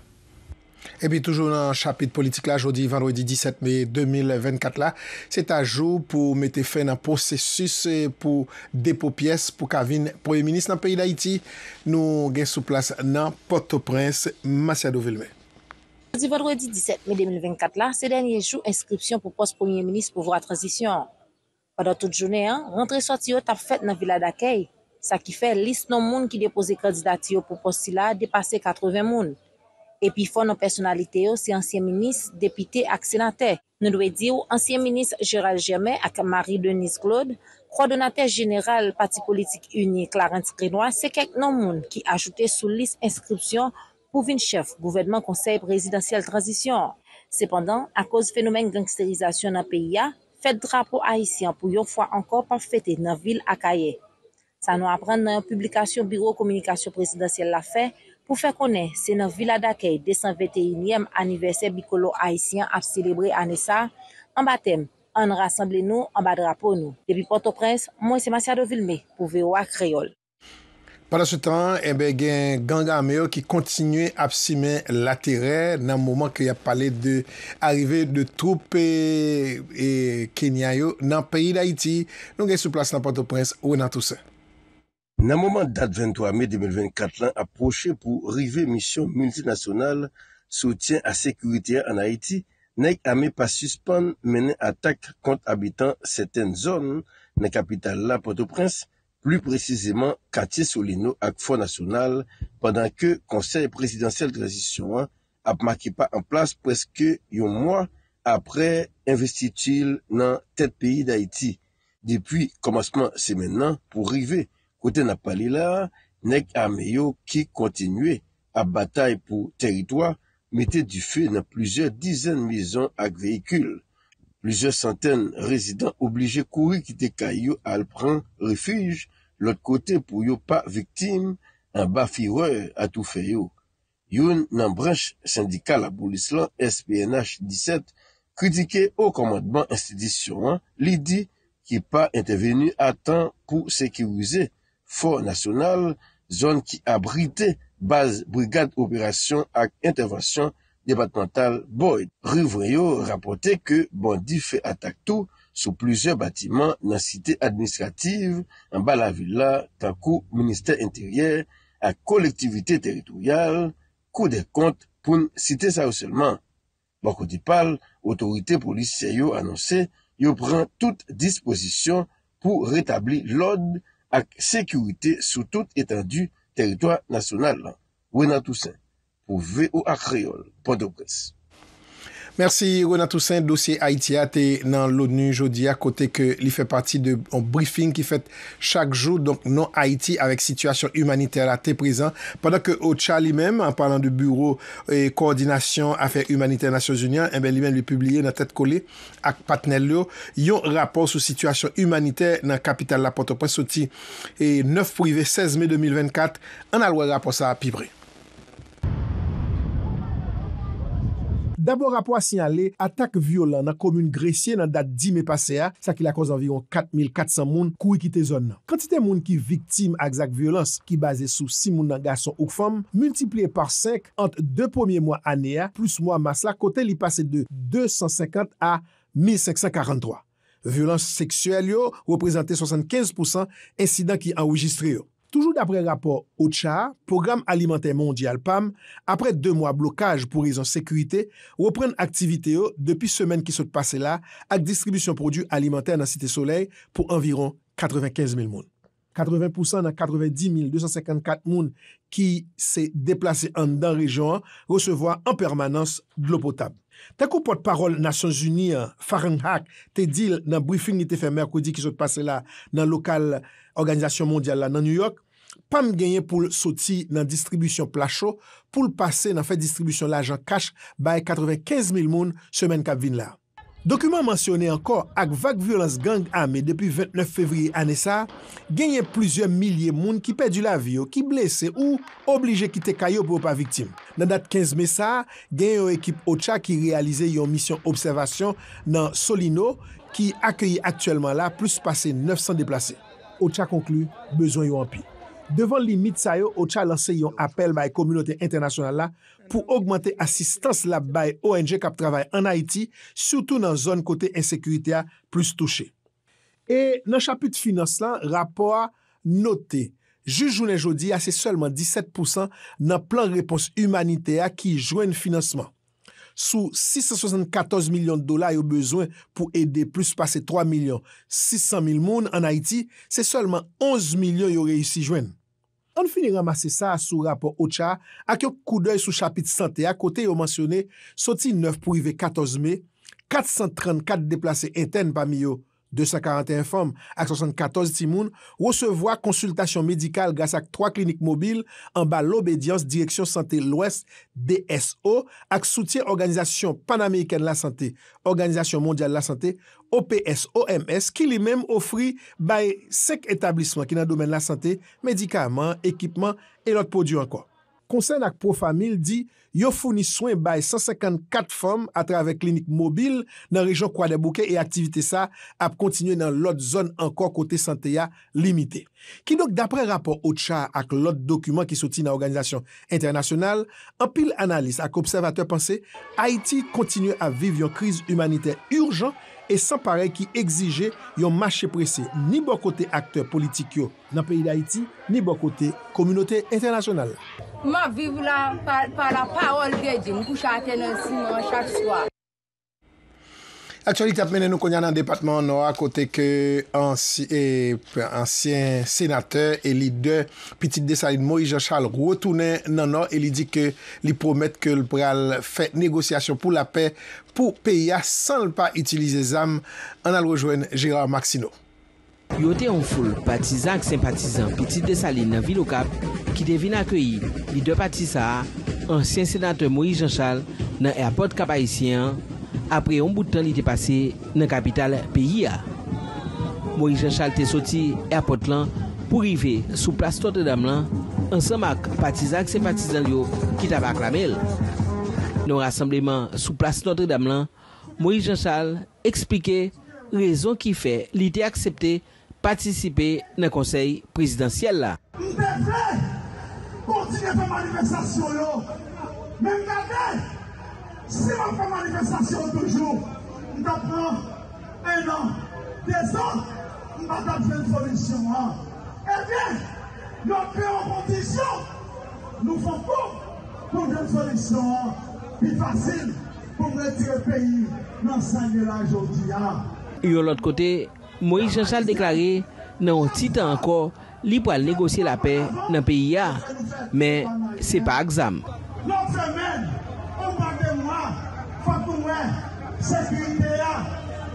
E bi toujou nan chapit politik la jodi, vendredi 17 me 2024 la, se ta jou pou mete fe nan prosesus pou depo piyes pou kavin proye minis nan peyi da iti, nou gen sou plas nan Port-au-Prince, Masiado Vilmey. Sadi Vodredi 17 May 2024 la, se denye jou inskripsyon pou pos Premier Ministre pou vwa transisyon. Padon tout jounen, rentre sot yo tap fet nan vila d'akey. Sa ki fe list nan moun ki depose kredidati yo pou pos sila depase 80 moun. Epi fon nan personalite yo se ansyen Ministre depite akse nante. Ne dwe di ou oh, ansyen Ministre Gérald Germet ak Marie-Denise Claude, kwa donate General Parti Politik Unie Clarence Grénois, se kek nan moun ki ajoute sou list inskripsyon pou vin chef Gouvernement-Konseil Prezidentiel Transition. Sependan, a koz fenomen gangsterizasyon nan peyi ya, fet drapo Haitien pou yon fwa anko pa fete nan vil akaye. Sa nou apren nan yon publikasyon Biro-Komunikasyon Prezidentiel la fe, pou fe konen se nan vila d'akey 221e aniverser bikolo Haitien ap celebre an esa, an batem, an rassemble nou, an badra pou nou. Depi Port-au-Prince, mwen seman sya devil me pou vewa kreyol. Pada sou tan, ebe gen Ganga Ameyo ki kontinue ap simen la terè nan mouman ke ya pale de arive de troupe kenyayo nan peyi d'Aiti. Nou gen sou plas nan Port-au-Prince ou nan tout se. Nan mouman dat 23 mai 2024 lan aproche pou rive misyon multinasonal soutien a sekurite an Aiti, nek ame pa suspon menen atak kont abitan seten zon nan kapital la Port-au-Prince, Plu precizeman kati soleno ak Fon Nasional padan ke konsey presidansel klasisyon ap maki pa an plas preske yon mwa apre investitil nan tet peyi d'Haiti. Depi komasman semen nan pou rive, kote na pali la, nek ameyo ki kontinue ap batay pou teritwa mette di fe nan pluze dizen mizon ak veykul. Pluze santen rezidant oblije kouri ki dekayo al pran refujj lotkote pou yo pa viktim, an ba fireur atou feyo. Yon nan brech syndikala pou l'Islan, SPNH 17, kritike o komandman institisyonan, li di ki pa intervenu atan pou sekirize For National, zon ki abrite base Brigade Opération ak Intervention Débatemental Boyd. Rivreyo rapote ke bandi fe atak tou Sou plize batiman nan site administrativ, an bala villa, tankou minister interyer, ak kolektivite teritorial, kou de kont pou n site sa ou selman. Bako di pal, otorite polis se yo anonse, yo pran tout disposition pou retabli lod ak sekurite sou tout etan du teritwa nasyonal lan. Wena tousen, pou ve ou ak kreol. Pando pres. Mersi, Rona Toussaint, dosye Haiti a te nan l'ONU jodi non, a kote ke li fe parti de on briefing ki fet chak jou, donk nan Haiti avek sitwasyon humanitè la te prizan. Padak ke Ocha li men, an palan de bureau e koordinasyon afe humanitè Nasyon Jounian, en eh ben li men li publie nan tet kole ak patnen li yo, yon rapor sou sitwasyon humanitè nan kapital la Port-au-Prince soti e 9 privè 16 mai 2024, an alwè rapor sa api brey. Dabor apwa sin yale, atak violan nan komoun gresye nan dat di me pase a, sa ki la koz anviyon 4400 moun kou ekite zon nan. Kantite moun ki viktim ak zak violans ki base sou 6 moun nan gason ouk fom, multiplye par 5 ant 2 pomiye mwa ane a, plus mwa mas la, kote li pase de 250 a 1543. Violans seksuel yo, reprezante 75% ensidan ki anwijistri yo. Toujou d'apre rapor Ocha, program alimenter mondial PAM, apre 2 mwa blokaj pou rizon sekwite, wopren aktivite yo depi semen ki sot pase la ak distribisyon produ alimenter nan Siti Soleil pou anviron 95 000 moun. 80% nan 90 254 moun ki se deplase an dan rejon recevoa an permanans glopotab. Ta kou pot parol Nasyon Zuni, Farenhak, te dil nan briefing ni te fe Merkwedi ki sot pase la nan lokal organizasyon mondial la nan New York, Pam genye pou l soti nan distribusyon plasho pou l pase nan fè distribusyon l ajan kache baye 95 000 moun semen kap vin la. Dokument mansyone ankor ak Vak Violence Gang ame depi 29 fevri anesa, genye plusyon milye moun ki perdi la viyo, ki blese ou oblije kite kayo pou pa viktim. Nan dat 15 mesa, genye yon ekip Ocha ki realize yon misyon observation nan Solino ki akye yon aktuelman la plus pase 900 deplase. Ocha konklu, bezwen yon empi. Devon li mit sa yo, o tcha lanse yon apel baye komunote internasyonal la pou augmente asistans la baye ONG kap travay an Haiti, soutou nan zon kote ensekurite a plus touche. E nan chapit finance lan, rapor note, jujounen jodi a se solman 17% nan plan repons humanite a ki jwen financeman. Sou 674 milyon dola yo bezwen pou ede plus pase 3 milyon 600 mil moun an Haiti, se solman 11 milyon yo reisi jwen. pou nou fini ramase sa sou rapor Ocha ak yo kou doy sou chapit sante akote yo mansyone Soti 9 privé 14 me 434 deplase intern pa mi yo 241 form ak 74 timoun wosevoa konsultasyon medikal gas ak 3 klinik mobil an ba l'Obedience Direction Santé l'Ouest DSO ak soutyen Organizasyon Pan-Ameriken la Santé, Organizasyon Mondial la Santé, OPS, OMS ki li men ofri bay sek etablisman ki nan domen la Santé, medikaman, ekipman e lot podyo an kwa. konsen ak pro-famil di yo founi swen bay 154 fom a trave klinik mobil nan rejon Kwa-De-Bouke e aktivite sa ap kontinu nan lot zon ankor kote Santéa limité. Ki dok dapre rapor Ocha ak lot dokumen ki soti nan organizasyon internasyonal, an pil analis ak observateur panse, Haiti kontinu ap viv yon kriz humanite urjan e san parel ki egzije yon mache prese ni bo kote akte politik yo nan peyi da iti, ni bo kote komunote internasyonal. Ma viv la pa la parol de di mou kou chate nan simon chak swa. Atchali tap mene nou konya nan depatman nou akote ke ansyen senate li de pitit desayn Moïse Jachal Gwotounen nan nou li di ke li promette ke l pral fe negosyasyon pou la pey. pou P.I.A. san l pa itilize zam, an al rejwen Gérard Maxineau. Yo te an foul patizan k sempatizan piti de sali nan Vilocap ki devine akyeyi li de patizan an sien senan te Mori Genchal nan airport Kabayisyen apre an boutan li te pase nan kapital P.I.A. Mori Genchal te soti airport lan pou rive sou plas to te dam lan an san mak patizan k sempatizan yo ki tabak la mel. Nos rassemblements sous place Notre-Dame là, Moïse Jean-Charles expliquait raison qui fait l'idée de participer dans le conseil présidentiel là. continuer faire manifestation. yo. Mais regardez, si on fait manifestasyon toujou, m prendre un an, des an, on va faire une solution. Hein. Eh bien, nous créons condition, nous nous pour, pou solution. Hein. bi fasil pou mre ti e peyi nan 5.000 ajot di ya. Yon lot kote, Moïse Jansal deklare nan o titan anko li pou al negosi la pey nan peyi ya, men se pa a gzam. Non se men, an bak de mwa, fa pou mwen, sekirite ya,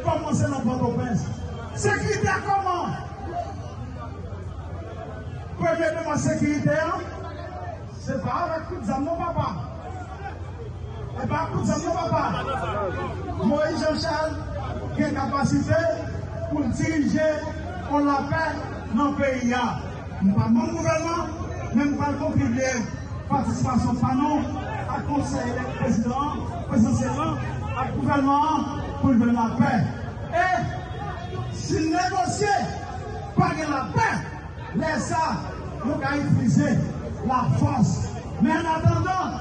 koman se nan vantopens. Sekirite ya koman? Pwede de mwa sekirite ya? Se pa a lakout zan mwen pa pa. Eh ben, et pas pour ça, mon papa. Moïse Jean-Charles, qui a capacité pour diriger, on paix dans le pays. Nous ne pas mon gouvernement, même pas le contribuer. Participation Fanon, à conseiller le président, présidentiellement, à gouvernement, pour la paix. Et s'il négocie, pour la paix, laisse nous allons utiliser la force. Mais en attendant,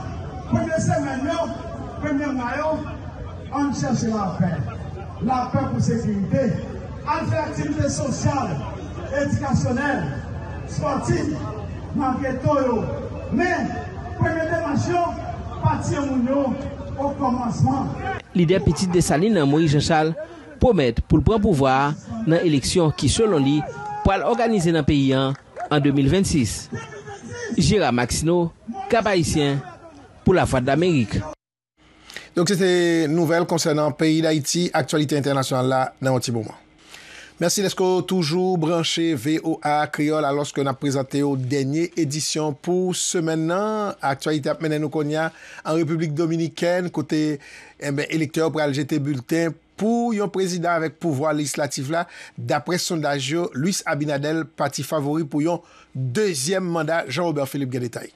pour laisser maintenant, Premye mayon, ancheche la pe, la pe pou sekwimte, anfe aktivite sosyal, edikasyonel, sportif, manke toyo. Men, premye demasyon, pati an moun yo, o promansman. Li de apetite de sali nan Moïse Jansal promet pou l'prenpouvoir nan eleksyon ki selon li pou al organize nan peyi an an 2026. Jira Maxino, kabayisyen pou la fad d'Amerik. Donk se te nouvel konsernan peyi d'Haïti, aktualite internasyon la nan woti bouman. Mersi lesko toujou branche VOA Kriol aloske nan prezante yo denye edisyon pou semen nan aktualite ap menen nou konya an Republik Dominikèn eh kote elektè ou pral jete bulten pou yon prezident avek pouvoi legislatif la. Dapre sondaj yo, Luis Abinadel pati favori pou yon dezyem mandat. Jean-Robert Philippe gen detay.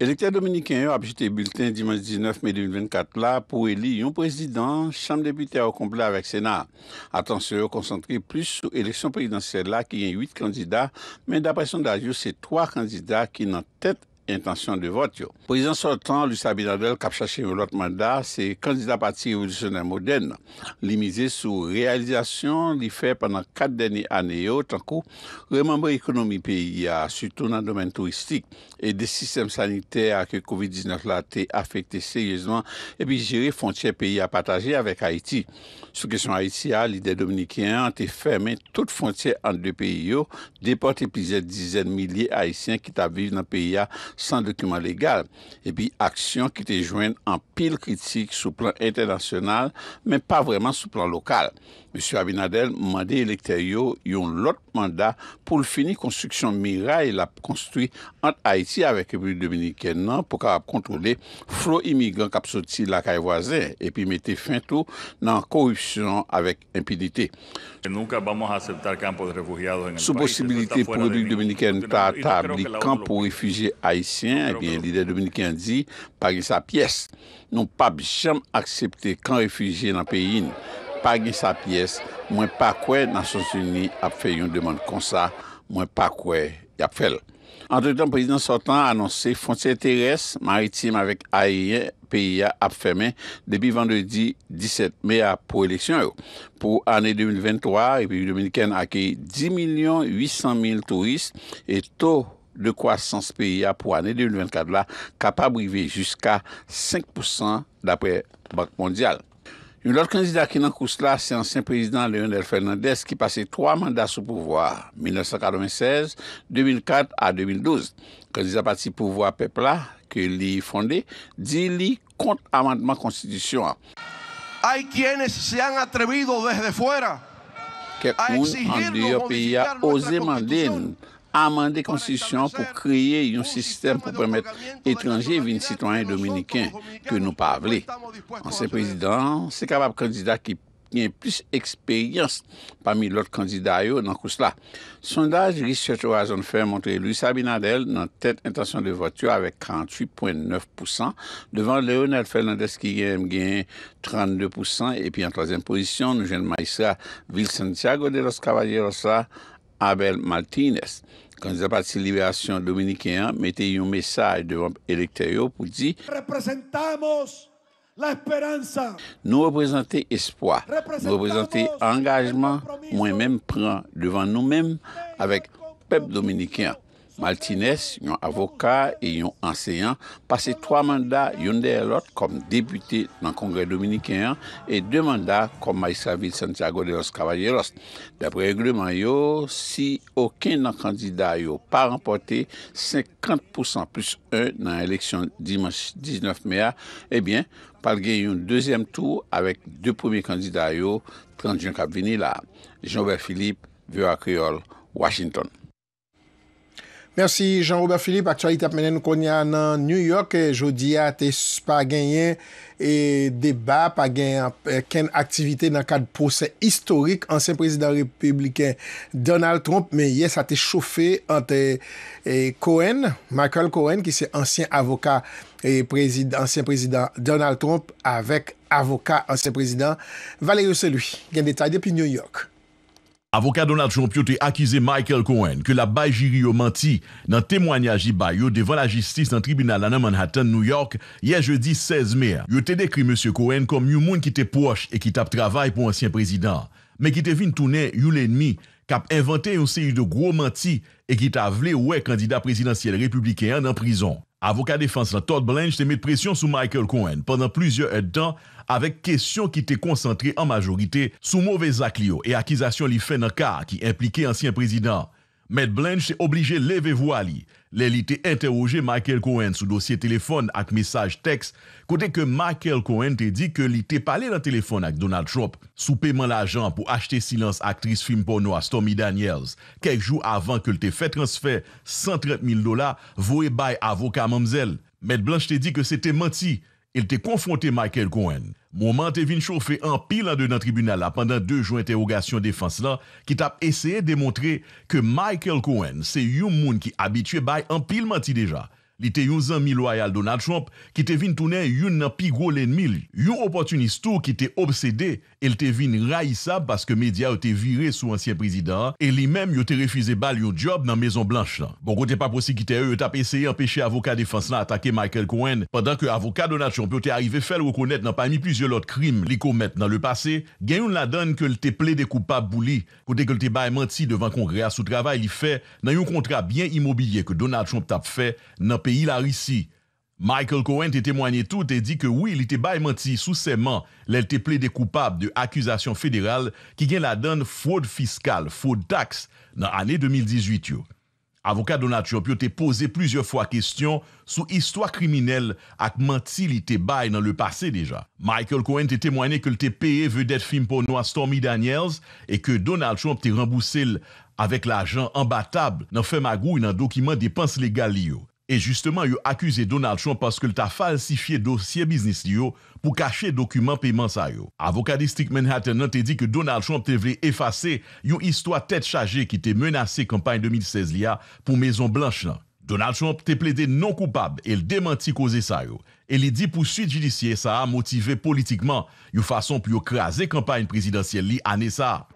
Elekter dominikyen yo apjite bulten diman 19 mai 2024 la pou eli yon prezident, chanm depite au kompla vek sena. Atan se yo konsantri plus sou eleksyon prezident sel la ki yon 8 kandida, men dapre sondaj yo se 3 kandida ki nan tet intansyon de vot yo. Prezident sotan lisa binadel kap chache yon lot manda se kandida pati revolusyoner moden. Li mize sou realizasyon li fe panan 4 deni aneyo tan kou remembre ekonomi peyi ya sutoun nan domen touristik. et des systèmes sanitaires à que COVID-19 l'a été affecté sérieusement et puis gérer frontières pays à partager avec Haïti. Sous question Haïti, l'idée dominikienne a été fermée toutes frontières entre deux pays et y auprès des dizaines de milliers haïtiens qui t'avivent dans le pays sans documents légaux. Et puis actions qui te joignent en pile critique sous plan international mais pas vraiment sous plan local. M. Abinadel, mandé l'électeur y a eu l'autre mandat pour le fini construction miracle construit entre Haïti si avek Republik Dominiken nan pou ka ap kontrole flou imigran kap soti lakay wazen epi mette fintou nan korupsyon avèk impidite. Sou posibilite pou Republik Dominiken ta atabli kampo refugie Haitien, li de Dominiken di, pagi sa piyes. Nou pap jem aksepte kampo refugie nan peyin, pagi sa piyes, mwen pakwe nan Sosini ap feyon deman kon sa, mwen pakwe yap fel. Entre-temps, le président sortant a annoncé frontières terrestres, maritimes avec aériens, pays à fermé depuis vendredi 17 mai pour élection. Pour l'année 2023, République dominicaine accueille 10 800 000 touristes et taux de croissance pays pour l'année 2024 là, capable de jusqu'à 5% d'après Banque mondiale. Un lot kanzidat ki nan kous la, se ansen prezident Leonel Fernandez ki pase 3 mandat sou pouvoi, 1996, 2004 a 2012. Kanzidat pati pouvoi pepla ke li fonde, di li kont amantman konstitusyon a. Hay kienes se an atrevido desde fuera a exigir do modisitar nostra konstitusyon. amande konstisyon pou kreye yon sistem pou premet etranje vini sitwanyen dominiken ke nou pavle. Anse prezidant, se kapab kandida ki pien plus eksperyans pami lot kandidayo nan kous la. Sondaj ris chetorazon fè montre lui Sabin Adel nan tèt intasyon de votu avèk 38.9%, devan Leonel Fernandez ki gen 32%, epi an tozyen posisyon nou jen maïsra Vil Santiago de los Cavalleros la, Abel Martinez, candidat Parti Libération dominicaine, mettait un message devant l'électeur pour dire Nous représentons l'espoir, nous représentons engagement, moi-même prend devant nous-mêmes avec le peuple dominicain. Maltines, yon avoka e et yon enseyant, passe 3 mandat yon derlot kom depute nan kongre dominikenyan et 2 mandat kom maïsavit Santiago de los Caballeros. D'apre yon gleman yo, si oken nan kandida yo pa remporte 50% plus 1 nan eleksyon 19 mea, ebyen, palge yon deuxième tour avek 2 premi kandida yo, 31 kab vini la. Jean-Bert Philippe, VOA Creole, Washington. Mersi Jean-Robert Philippe, aktualite ap menen konya nan New York. Jodi a te spa genyen e euh, deba pa genyen ken aktivite nan kad pose historik ansyen prezident republiken Donald Trump. Men ye sa te chofe ante Cohen, Michael Cohen ki se ansyen avoka ansyen prezident Donald Trump avek avoka ansyen prezident Valerio Seloui gen detay depi New York. Avokat Donald Trump yo te akize Michael Cohen ke la bajiri yo manti nan temwanyaj di bayo devan la jistis nan tribunal anan Manhattan, New York, ye jeudi 16 mer. Yo te dekri Monsieur Cohen kom yon moun ki te pwosh e ki tap travay pou ansyen prezident, me ki te vin toune yon lenmi kap inventen yon seyi de gro manti e ki ta vle we kandida prezidentiel republiken anan prison. Avokat defans la Todd Blanche te met presyon sou Michael Cohen pendant plizye e ddan, avèk kesyon ki te konsantre an majorite sou mouvez aklio e akizasyon li fè nan ka ki implike ansyen prezident. Matt Blanche te oblije leve vo ali. Le li te interroge Michael Cohen sou dosye telefon ak mesaj teks kote ke Michael Cohen te di ke li te pale la telefon ak Donald Trump sou pèman la jan pou achete silans aktris film porno a Stormy Daniels kek jou avan ke li te fè transfer 130.000 dola vowe bay avoka mamzel. Matt Blanche te di ke se te manti El te konfronte Michael Cohen. Mouman te vin choufe an pil an de nan tribunal la pandan 2 jou interrogasyon defans la ki tap eseye demontre ke Michael Cohen se yon moun ki abitye bay an pil manti deja. Li te yon zanmi loyal Donald Trump ki te vin tounen yon nan pi golen mil. Yon opportunistou ki te obsede El te vin raissab paske media ou te vire sou ansyen prezident E li menm yo te refize bal yo job nan Mezon Blanche la Bon kote pa prosikite yo, yo tap eseye apeshe avoka defans la Atake Michael Cohen Pendan ke avoka Donald Trump yo te arrive fel Rokonet nan pa mi plizio lot krim li komet nan le pase Gen yon la dan ke l te ple de koupa bouli Kote ke l te bae manti devan kongre a sou travay li fe Nan yon kontra bien imobilye ke Donald Trump tap fe Nan pe il a risi Michael Cohen te temwenye tout e di ke wili te bay manti sou seman lèl te ple de koupab de akuzasyon federal ki gen la dan fwod fiskal, fwod tax nan ane 2018 yo. Avokat Donald Trump yo te pose plizye fwa kestyon sou histwa kriminel ak manti li te bay nan le pase deja. Michael Cohen te temwenye ke lte peye vèdèd film porno a Stormy Daniels e ke Donald Trump te remboussel avèk l'ajan ambatab nan fèm agou nan dokiman depans legal yo. E justeman yo akuse Donald Trump paske lta falsifiye dosye biznis li yo pou kache dokumen peyman sa yo. Avokadistik Manhattan nan te di ke Donald Trump te vle efase yo histwa tet chaje ki te menase kampany 2016 li ya pou mezon blan chan. Donald Trump te ple de non koupab, el demanti koze sa yo. El li di pou suit judisye sa a motive politikman yo fason pou yo kreaze kampany prezidansyel li ane sa a.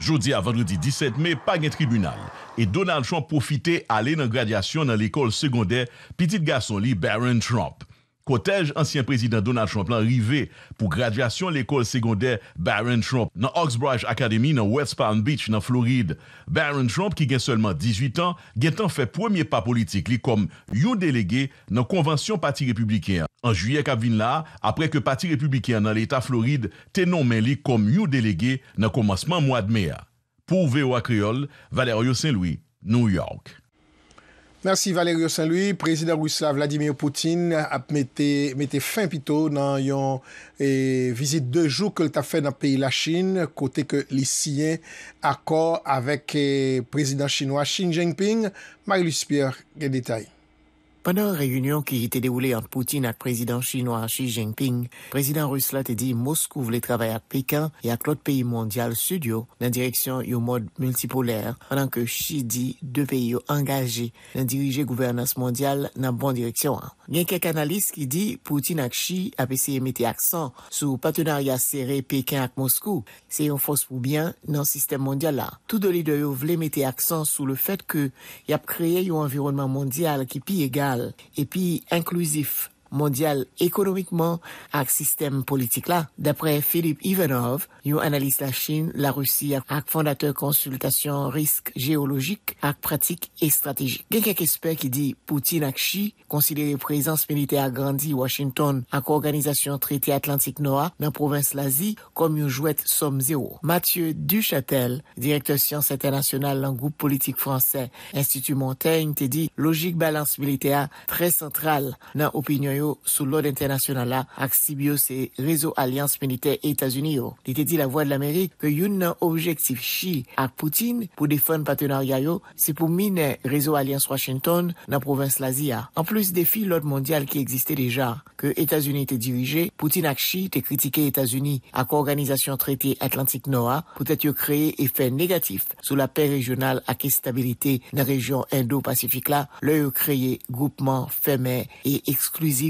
Jodi avanredi 17 me, pa gen tribunal. E Donald Trump profite ale nan gradyasyon nan l'ekol sekondè, pitit gason li Barron Trump. Kotej ansyen prezident Donald Trump lan rive pou gradyasyon l'ekol segondèr Barron Trump nan Oxbridge Academy nan West Palm Beach nan Floride. Barron Trump ki gen selman 18 an gen tan fe premier pa politik li kom yon delege nan konvansyon pati republikan. An juye kap vin la apre ke pati republikan nan l'Etat Floride tenon men li kom yon delege nan komansman mwa d'me a. Po ouve ou akriol, Valerio Saint-Louis, New York. Mersi Valerio Saint-Louis, prezident Roussla Vladimir Poutine ap mette fin pito nan yon eh, vizit de jou koul ta fe nan peyi la Chine kote ke lis siyen akor avek eh, prezident chinois Xi Jinping. Marilu Spier, gen detay. Pan nan reyunyon ki ite devoule ant Poutine ak prezident chinois Xi Jinping, prezident rus la te di Moskou vle trabay ak Pekin yak lot peyi mondyal sud yo nan direksyon yo mod multipoler panan ke Xi di de peyi yo angaje nan dirije gouvernas mondyal nan bon direksyon an. Nyen kek analist ki di Poutine ak Xi ap eseye mette aksan sou patenarya sere Pekin ak Moskou seyon fos poubyen nan sistem mondyal la. Tout doli de yo vle mette aksan sou le fet ke yap kreye yo environman mondyal ki pi egal et puis inclusif mondial économiquement ak système politique là. D'après Philippe Ivanov, yon analyste la Chine, la Russie ak fondateur consultation risque géologique ak pratique et stratégique. Gen quelques expert qui dit Poutine ak Xi considéré présence militaire grandi Washington ak organisation traité Atlantique Noir dans province l'Asie comme une jouet somme zéro. Mathieu Duchatel, directeur sciences internationales dans groupe politique français Institut Montaigne, te dit logique balance militaire très centrale dans l'opinion. Sous l'ordre international international la ak Réseau Alliance Militaire Etats-Unis. Oh. Il était yo. la Voix de l'Amérique que yon objectif chi à Poutine pour défendre partenariat partenariat c'est pour miner réseau Alliance Washington la province l'Asie. En plus des filles l'ordre mondial qui existait déjà, que états unis étaient dirigé Poutine a chi critiqué états unis à organisation Traité Atlantique NOA pour être créer effet négatif sur la paix régionale stabilité stabilité la région indo pacifique là, le créer groupement fermé et exclusif.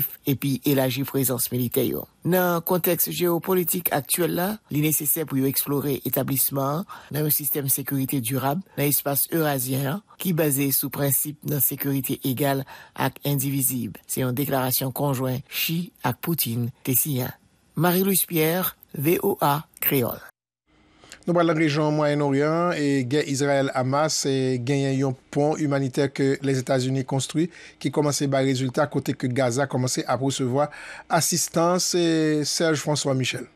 Nen konteks geopolitik aktuel la, li nesesè pou yo eksplore etablisman nan yo sistem sekurite durab nan espas Eurasien ki base sou prinsip nan sekurite egal ak indivizib. Se yon deklarasyon konjwen Xi ak Poutine tesiyen. Nous parlons la région Moyen-Orient et guerre Israël-Hamas et gagne un pont humanitaire que les États-Unis construit qui commençait par résultat à côté que Gaza commençait à recevoir assistance et Serge François Michel.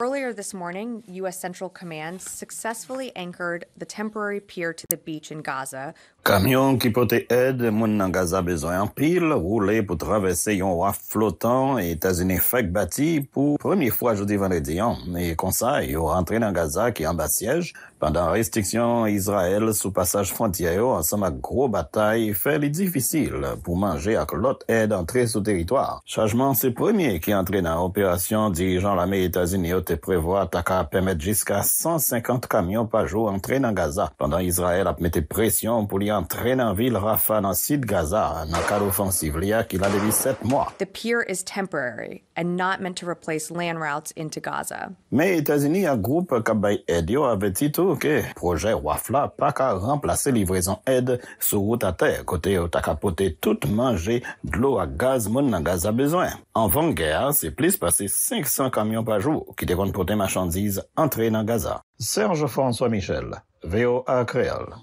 Earlier this morning, U.S. Central Command successfully anchored the temporary pier to the beach in Gaza, Kamyon ki pote ed, moun nan Gaza bezoy an pil, roule pou travesse yon waf flotan, etazine fek bati pou premiye fwa jodi vanrediyan. E konsay, yon rentre nan Gaza ki an ba siyej, pandan restriksyon, Israel sou pasaj fwantiyayo ansan ma gro batay fe li difisil pou manje ak lot ed antre sou teritwar. Chajman se premiye ki antre nan operasyon dirijan lame etazine yo te prevoa taka apemet jiska 150 kamyon pa jo antre nan Gaza. Pandan Israel apmete presyon pou li entren nan vil rafa nan sit Gaza nan kado fon Sivliya ki la devise set mwa. The pier is temporary and not meant to replace land routes into Gaza. Me Etasini, an groupe kabay edyo ave titou ke proje wafla pa ka remplase livrezon ed sou route a ter kote ou ta kapote tout manje glou a gaz moun nan Gaza bezwen. An van ger, se plis pase 500 kamyon pa jou ki devon pote machanziz entren nan Gaza. Serge François Michel, VOA Creole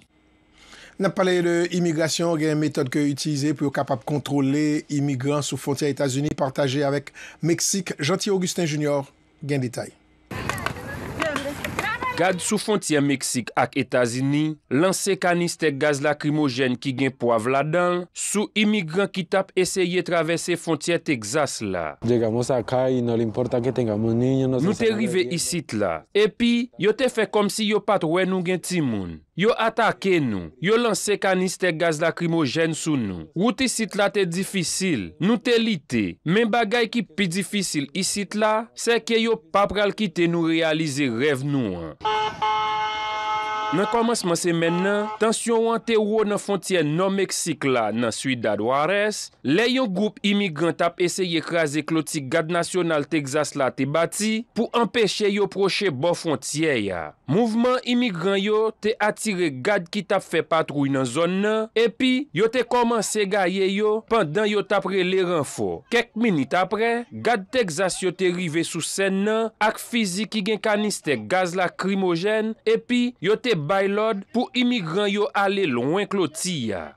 N ap paleye de imigrasyon, gen metode ke utilize pou yo kapap kontrole imigran sou fontyen Etasini partaje avek Meksik. Jantye Augustin Junior gen detay. Gade sou fontyen Meksik ak Etasini, lanse kaniste gaz lakrimogen ki gen po avladan, sou imigran ki tap eseye travese fontyen Teksas la. Nou te rive isit la, epi yo te fe kom si yo pat wè nou gen timoun. Yo atake nou, yo lanse kanister gaz lakrimogen sou nou. Wout isit la te difisil, nou te lite. Men bagay ki pi difisil isit la, se ke yo papral ki te nou realize rev nou an. Nan komanseman semen nan, tansyon an te wou nan fontyen nan Meksik la nan Suidad Juarez, le yon goup imigran tap eseye kreaze klo ti gad nasyonal Texas la te bati pou empeshe yo proche bo fontyen ya. Mouvement imigran yo te atire gad ki tap fe patroui nan zon nan, epi, yo te komanse gaye yo pandan yo tapre le renfo. Kek minute apre, gad Texas yo te rive sou sen nan, ak fizik ki gen kaniste gaz la krimogen, epi, yo te bay lòd pou imigran yo ale lòwen klo ti ya.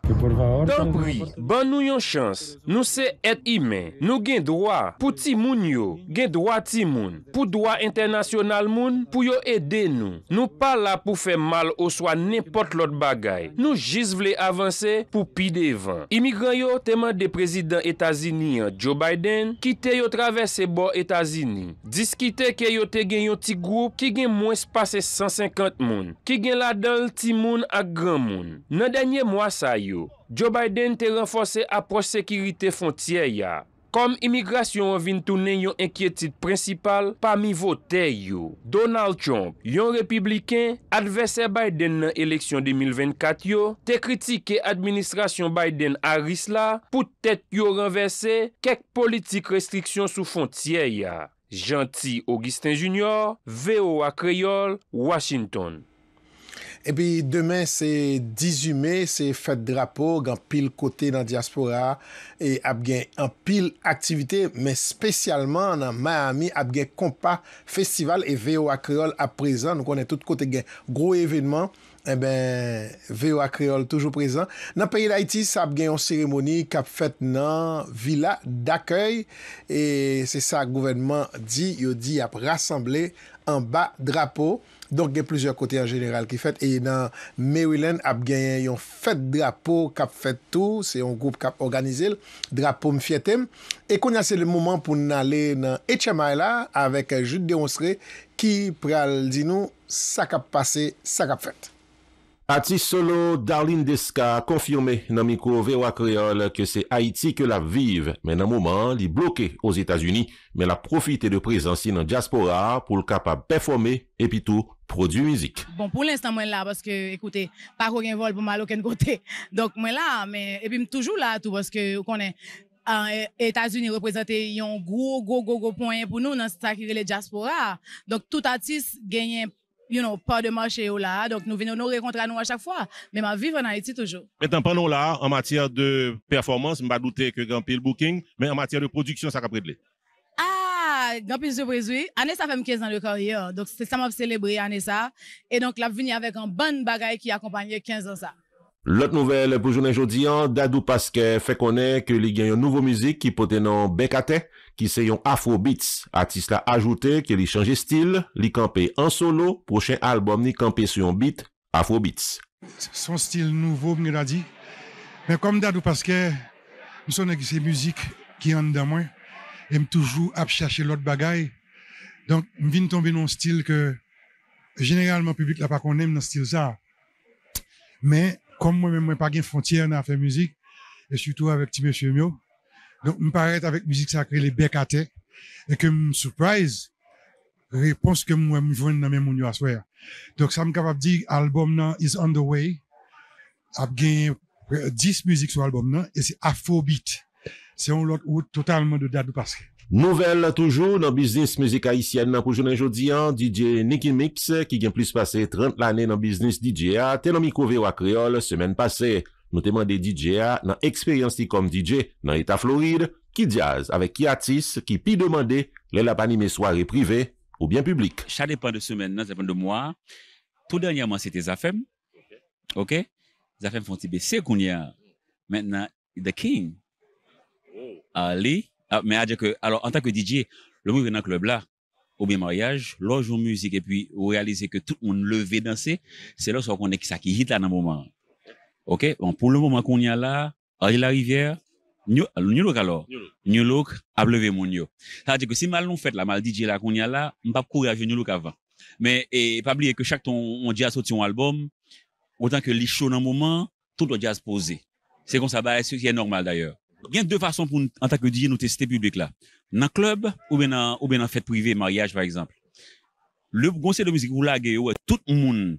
Tampri, ban nou yon chans, nou se et imen, nou gen dwa pou ti moun yo, gen dwa ti moun, pou dwa internasyonal moun pou yo ede nou. Nou pa la pou fe mal ou swa nèpot lòd bagay. Nou jiz vle avanse pou pi devan. Imigran yo teman de prezident Etazini Joe Biden, kite yo travesse bo Etazini. Diskite ke yo te gen yon ti group ki gen moun spase 150 moun, ki gen la dal ti moun ak gran moun. Nan danyen mwasa yo, Joe Biden te renfonse aproche sekirite fontye ya. Kom imigrasyon anvin tounen yon enkyetit prinsipal pa mi votè yo. Donald Trump, yon republiken, adverse Biden nan eleksyon 2024 yo, te kritike administrasyon Biden a risla pou tèt yo renverse kek politik restriksyon sou fontye ya. Gentil Augustin Junior, VO a Creole, Washington. Epi, demen se 18 me, se fet drapo, gen pil kote nan Diaspora, e ap gen an pil aktivite, men spesyalman nan Miami, ap gen kompa festival, e Veo Akreol ap prezant. Nou konen tout kote gen gro evenman, e ben Veo Akreol toujou prezant. Nan peri da Itis, ap gen yon seremoni, kap fet nan vila d'akoy, e se sa gouvenman di, yo di ap rassemble an ba drapo, Donk gen plezyor kote a jeneral ki fet. E yon nan Maryland ap genyen yon fet drapo kap fet tou. Se yon group kap organizil. Drapom fjetem. E kon yase le mouman pou nan le nan Etchamayla. Awek jout demonstre ki pral di nou sak ap pase, sak ap fet. Atis solo Darlene Descartes konfirme nan mikro vewa kreol ke se Haiti ke la vive men nan mouman li bloke os Etats-Unis men la profite de prezansi nan diaspora pou l kapab performe epi tou produy mizik. Bon pou l instan mwen la paske ekoute pa kou gen vol pou mal oken kote. Donk mwen la epi m toujou la tout paske konen Etats-Unis euh, reprezente yon gwo gwo gwo gwo poyen pou nou nan sakire le diaspora. Donk tout atis genyen. you know, pas de marché là. Donc, nous venons rencontrer à nous à chaque fois. Mais ma on en Haïti toujours. Maintenant, là, en matière de performance, je ne douter que grand pile booking, mais en matière de production, ça a Ah, grand pile de oui. Année, ça fait 15 ans de carrière. Donc, c'est ça m'a célébré année ça. Et donc, la venir avec un bon bagage qui accompagne 15 ans ça. Lot nouvel pou jounen jodi an, Dadou Paskè fè konè ki li gen yon nouvo müzik ki pote nan Bekate, ki se yon Afro Beats. Atis la ajoute ki li chanje stil, li kampe an solo, prochen albom ni kampe se yon beat, Afro Beats. Son stil nouvo mwen la di, men kom Dadou Paskè, mwen sonen ki se müzik ki yon damwen, mwen toujou ap chache lot bagay, don mwen vin tombe yon stil ke genelman publik la pa konen nan stil sa, men Kom mwen mwen pa gen fontyer nan a fè mouzik, e sütou avèk ti mè sè mè yo, mwen paret avèk mouzik sa kre li bèk a te, e ke mwen mwen surprise, repons ke mwen mwen jwen nan mè moun yo aswe. Dok sa mwen kapap di, alboum nan is on the way, ap gen euh, 10 mouzik sou alboum nan, e se afo beat. Se yon lot ou totalman de dadou paske. Nouvel la toujou nan biznis mizik haisyen nan koujounen joudiyan, DJ Nicky Mix ki gen plis pase 30 l ane nan biznis DJA te nan miko vewa kreol semen pase. Nou temande DJA nan eksperyansi kom DJ nan Eta Floride ki diaz avek ki atis ki pi demande le la panime soare prive ou bien publik. Cha depan de semen nan depan de mwa, tou denyaman se te Zafem, Zafem fonsi bese koun ya, men nan The King, oh. Ali, Ah, mais à dire que, alors, en tant que DJ, le mot dans le club là, au bien mariage, loge en musique, et puis réaliser que tout le monde levait danser, c'est là qu'on est ça qui hit là dans le moment. OK? Bon, pour le moment qu'on y a là, la Rivière, New Look alors. New Look à lever mon yo. Ça à dire que si mal nous fait la mal DJ là qu'on y a là, on pas courir New Look avant. Mais, et pas oublier que chaque ton, on dit à sortir un album, autant que les shows dans le moment, tout le jazz posé. C'est comme ça, bah, c'est normal d'ailleurs. Il y a deux façons pour, en tant que DJ, nous tester public là. Dans club ou bien dans, ou bien fête privée, mariage par exemple. Le conseil de musique, vous l'avez, tout le monde,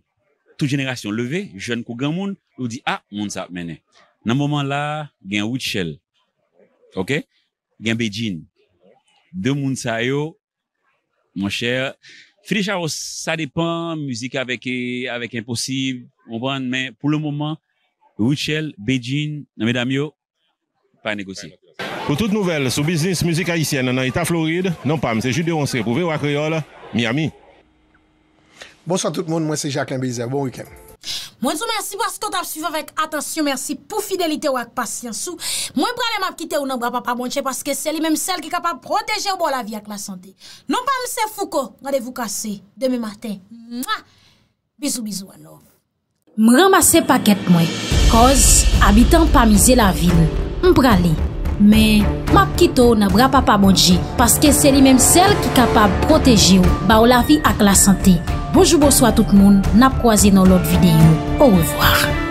toute génération levée, jeune ou grand monde, vous dit, ah, monde ça mené. Dans ce moment-là, il y a Wichel. OK? Il y a Beijing. Deux monde ça yo, mon cher. Fricha, ça dépend, musique avec, avec impossible, on prend, mais pour le moment, Wichel, Beijing, mesdames yo, Pou tout nouvel, sou biznis mouzik ayisyen nan anita Floride, non pa mse jide onsre pou ve wak reola, mi ami. Bonsoit tout moun, mwen se Jacqueline Belizer, bon week-end. Mwen sou mersi pwase kout ap suivan vek, atansyon mersi pou fidelite wak pasyansou. Mwen pralem ap kite ou nan wap ap abonche pwase ke seli menm sel ki kapap proteje ou bo la vi ak la sante. Non pa mse fouko, wade vou kase, deme marten. Bizou bizou anou. Mwen ramase paket mwen, koz abitan pa mize la vilou. mprali. Me, map kito na bra papa modji, paske se li menm sel ki kapab proteji ou, ba ou la fi ak la sante. Bojoubo swa tout moun, nap kwa zi nou lot videyo. Ou revoar.